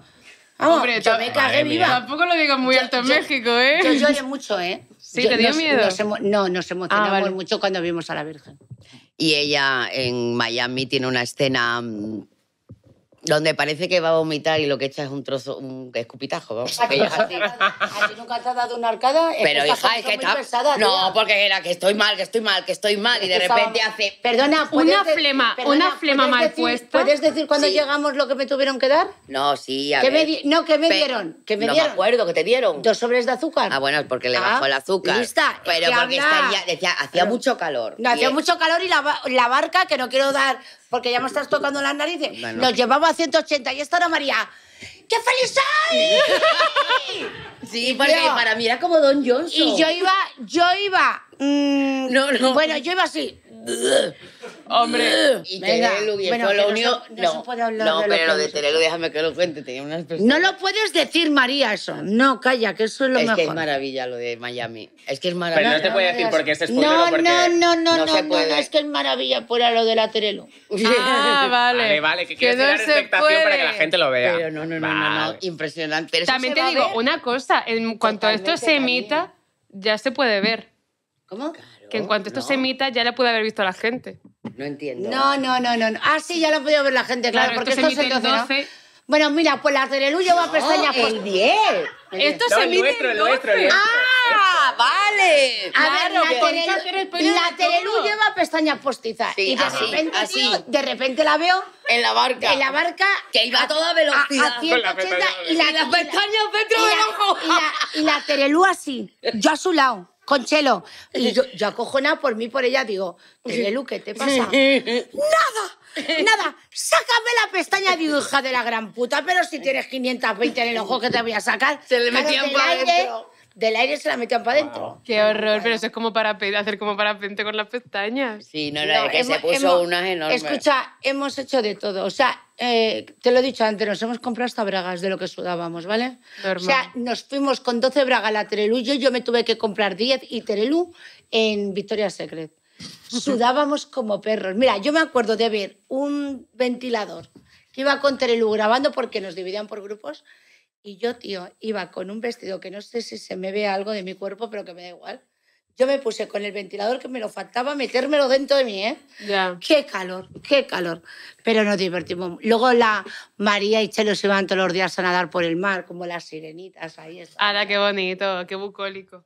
Vamos, yo me cagué viva. Tampoco lo digas muy alto en México, ¿eh? Yo lloré mucho, ¿eh? Sí, te dio miedo. no, nos ah, emocionamos mucho cuando vimos a la Virgen. Y ella en Miami tiene una escena mm, donde parece que va a vomitar y lo que echa es un trozo, un escupitajo. Así, ¿A ti nunca te ha dado una arcada? Pero hija, que está... no, porque era que estoy mal, que estoy mal, que estoy mal y de repente hace... Perdona, una flema, una flema mal puesta. ¿Puedes decir cuando llegamos lo que me tuvieron que dar? No, sí, a ¿Qué Me No, ¿qué me dieron? ¿Qué me no dieron? me acuerdo, que te dieron? Dos sobres de azúcar. Ah, bueno, es porque le ah, bajó el azúcar. Lista. Pero porque decía, hacía mucho calor. No, hacía mucho calor y la barca, que no quiero dar porque ya me estás tocando las narices. Nos llevamos a 180 y esta era María. ¡Qué feliz soy! Sí, porque para mí era como Don Johnson. Y yo iba, yo iba... Mm, bueno, yo iba así. Hombre. Y Terelu, y lo único. no, se puede hablar pero lo de Terelu, déjame que lo cuente. Tenía unas No lo puedes decir, María, eso. No, calla, que eso es lo es mejor. Es que es maravilla lo de Miami. Es que es maravilla. Pero no te puede decir porque este es no, porque no, no, no, no, no, no, es que es maravilla fuera lo de la Terelu. Ah, vale. Vale, vale, que quieres una expectación para que la gente lo vea. Pero no, no, no, no, impresionante. También te digo una cosa, en cuanto esto se emita, ya se puede ver. ¿Cómo? que en cuanto esto se emita, ya la puede haber visto la gente. No entiendo. No, no, no, no. Ah, sí, ya lo podido ver la gente, claro, porque esto se emite en 12. Bueno, mira, pues la Terelu lleva no, pestañas por... Pues. el 10. Esto no, se mide el 12. nuestro. ¡Ah! ¡Vale! Claro, a ver, la Terelu lleva pestañas postizas. y de, repente, así. de repente la veo... En la barca. En la barca. Que iba a toda velocidad. A, 180 y, la, y las pestañas dentro del ojo. Y la, y la Terelu así, yo a su lado. Conchelo. Y yo, yo nada por mí, por ella, digo, ¿qué te pasa? ¡Nada! ¡Nada! ¡Sácame la pestaña de hija de la gran puta! Pero si tienes 520 en el ojo, que te voy a sacar? Se le metían para adentro del aire se la metían para adentro. Qué horror, pero eso es como para hacer como para frente con las pestañas. Sí, no, no, es que se puso unas enormes. Escucha, hemos hecho de todo. O sea, eh, te lo he dicho antes, nos hemos comprado hasta bragas de lo que sudábamos, ¿vale? O sea, nos fuimos con 12 bragas a la Terelu y yo, me tuve que comprar 10 y Terelu en Victoria's Secret. Sudábamos como perros. Mira, yo me acuerdo de ver un ventilador que iba con Terelu grabando porque nos dividían por grupos y yo, tío, iba con un vestido que no sé si se me ve algo de mi cuerpo, pero que me da igual yo me puse con el ventilador que me lo faltaba metérmelo dentro de mí, ¿eh? Qué calor, qué calor. Pero nos divertimos. Luego la María y Chelo se van todos los días a nadar por el mar, como las sirenitas, ahí está. qué bonito, qué bucólico.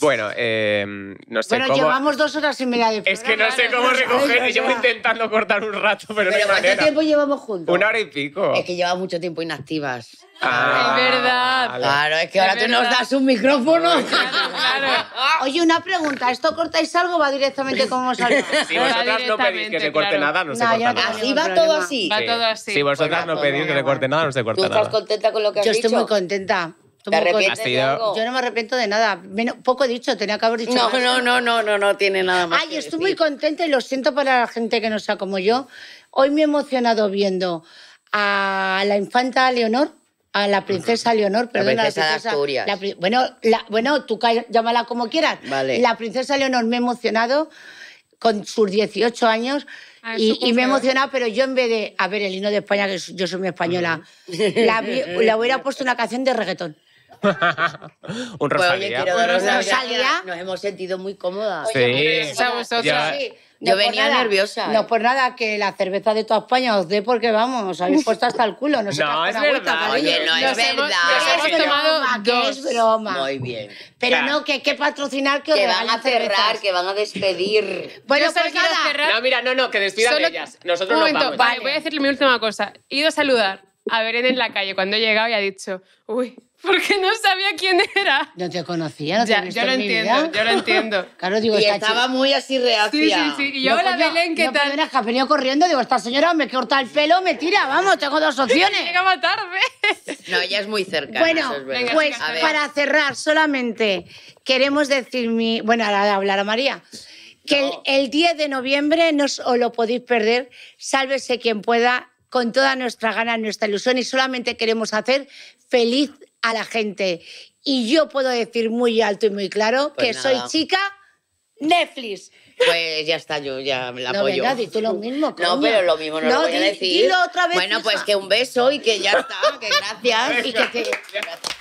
Bueno, eh, no sé bueno, llevamos dos horas y media de programa. Es que no sé cómo recoger, y llevo intentando cortar un rato, pero, no hay manera. ¿Cuánto tiempo llevamos juntos? Una hora y pico. Es que lleva mucho tiempo inactivas. Ah, ah. es verdad. Claro, es que ahora tú nos das un micrófono. Oye, una pregunta. ¿Esto cortáis algo o va directamente como salió? Si vosotras no pedís que se corte nada, no, se corta nada. Así va todo así. Si vosotras pues no, pedido que le corte nada, no se corta ¿Tú nada. ¿Tú estás contenta con lo que has Yo dicho? Yo estoy muy contenta. ¿Te arrepientes de algo? Yo no me arrepiento de nada. poco he dicho, tenía que haber dicho. No, no, no, no, no, no tiene nada más. Ay, estoy muy contenta y lo siento para la gente que no sea como yo. Hoy me he emocionado viendo a la infanta Leonor, a la princesa Leonor, pero la princesa, la de Asturias. bueno, bueno, tú llámala como quieras. Vale. La princesa Leonor me he emocionado con sus 18 años y, me he pero yo en vez de, a ver, el himno de España, que yo soy muy española, la, hubiera puesto una canción de reggaetón. un pues, Rosalía. Nos hemos sentido muy cómodas. Sí. Oye, pues, yo venía nerviosa. No, pues nada, que la cerveza de toda España os dé porque vamos, os habéis puesto hasta el culo. No, es verdad. Oye, no es verdad. Hemos, nos tomado dos. Que es broma. Muy bien. Pero no, que que patrocinar que, van a cerrar, que van a despedir. Bueno, pues nada. Cerrar. No, mira, no, no, que despidan ellas. Nosotros un momento, nos Vale, voy a decirle mi última cosa. He ido a saludar a Beren en la calle cuando he llegado y ha dicho, uy, porque no sabía quién era. No te conocía, no te ya, Yo lo entiendo, yo lo entiendo. Claro, digo, y estaba muy así reacia. Sí, sí, sí. Y yo, la Belén, ¿qué tal? que venía corriendo, digo, esta señora me corta el pelo, me tira, vamos, tengo dos opciones. Llega a matarme. No, ya es muy cerca. Bueno, pues para cerrar solamente queremos decir mi... Bueno, ahora hablar a María. Que el, 10 de noviembre no os lo podéis perder, sálvese quien pueda, con toda nuestra gana, nuestra ilusión y solamente queremos hacer feliz a la gente. Y yo puedo decir muy alto y muy claro pues que soy chica Netflix. Pues ya está, yo ya me la no, apoyo. No, tú lo mismo, No, pero lo mismo no, lo voy a decir. otra vez. Bueno, pues que un beso y que ya está, que gracias. y que, que gracias.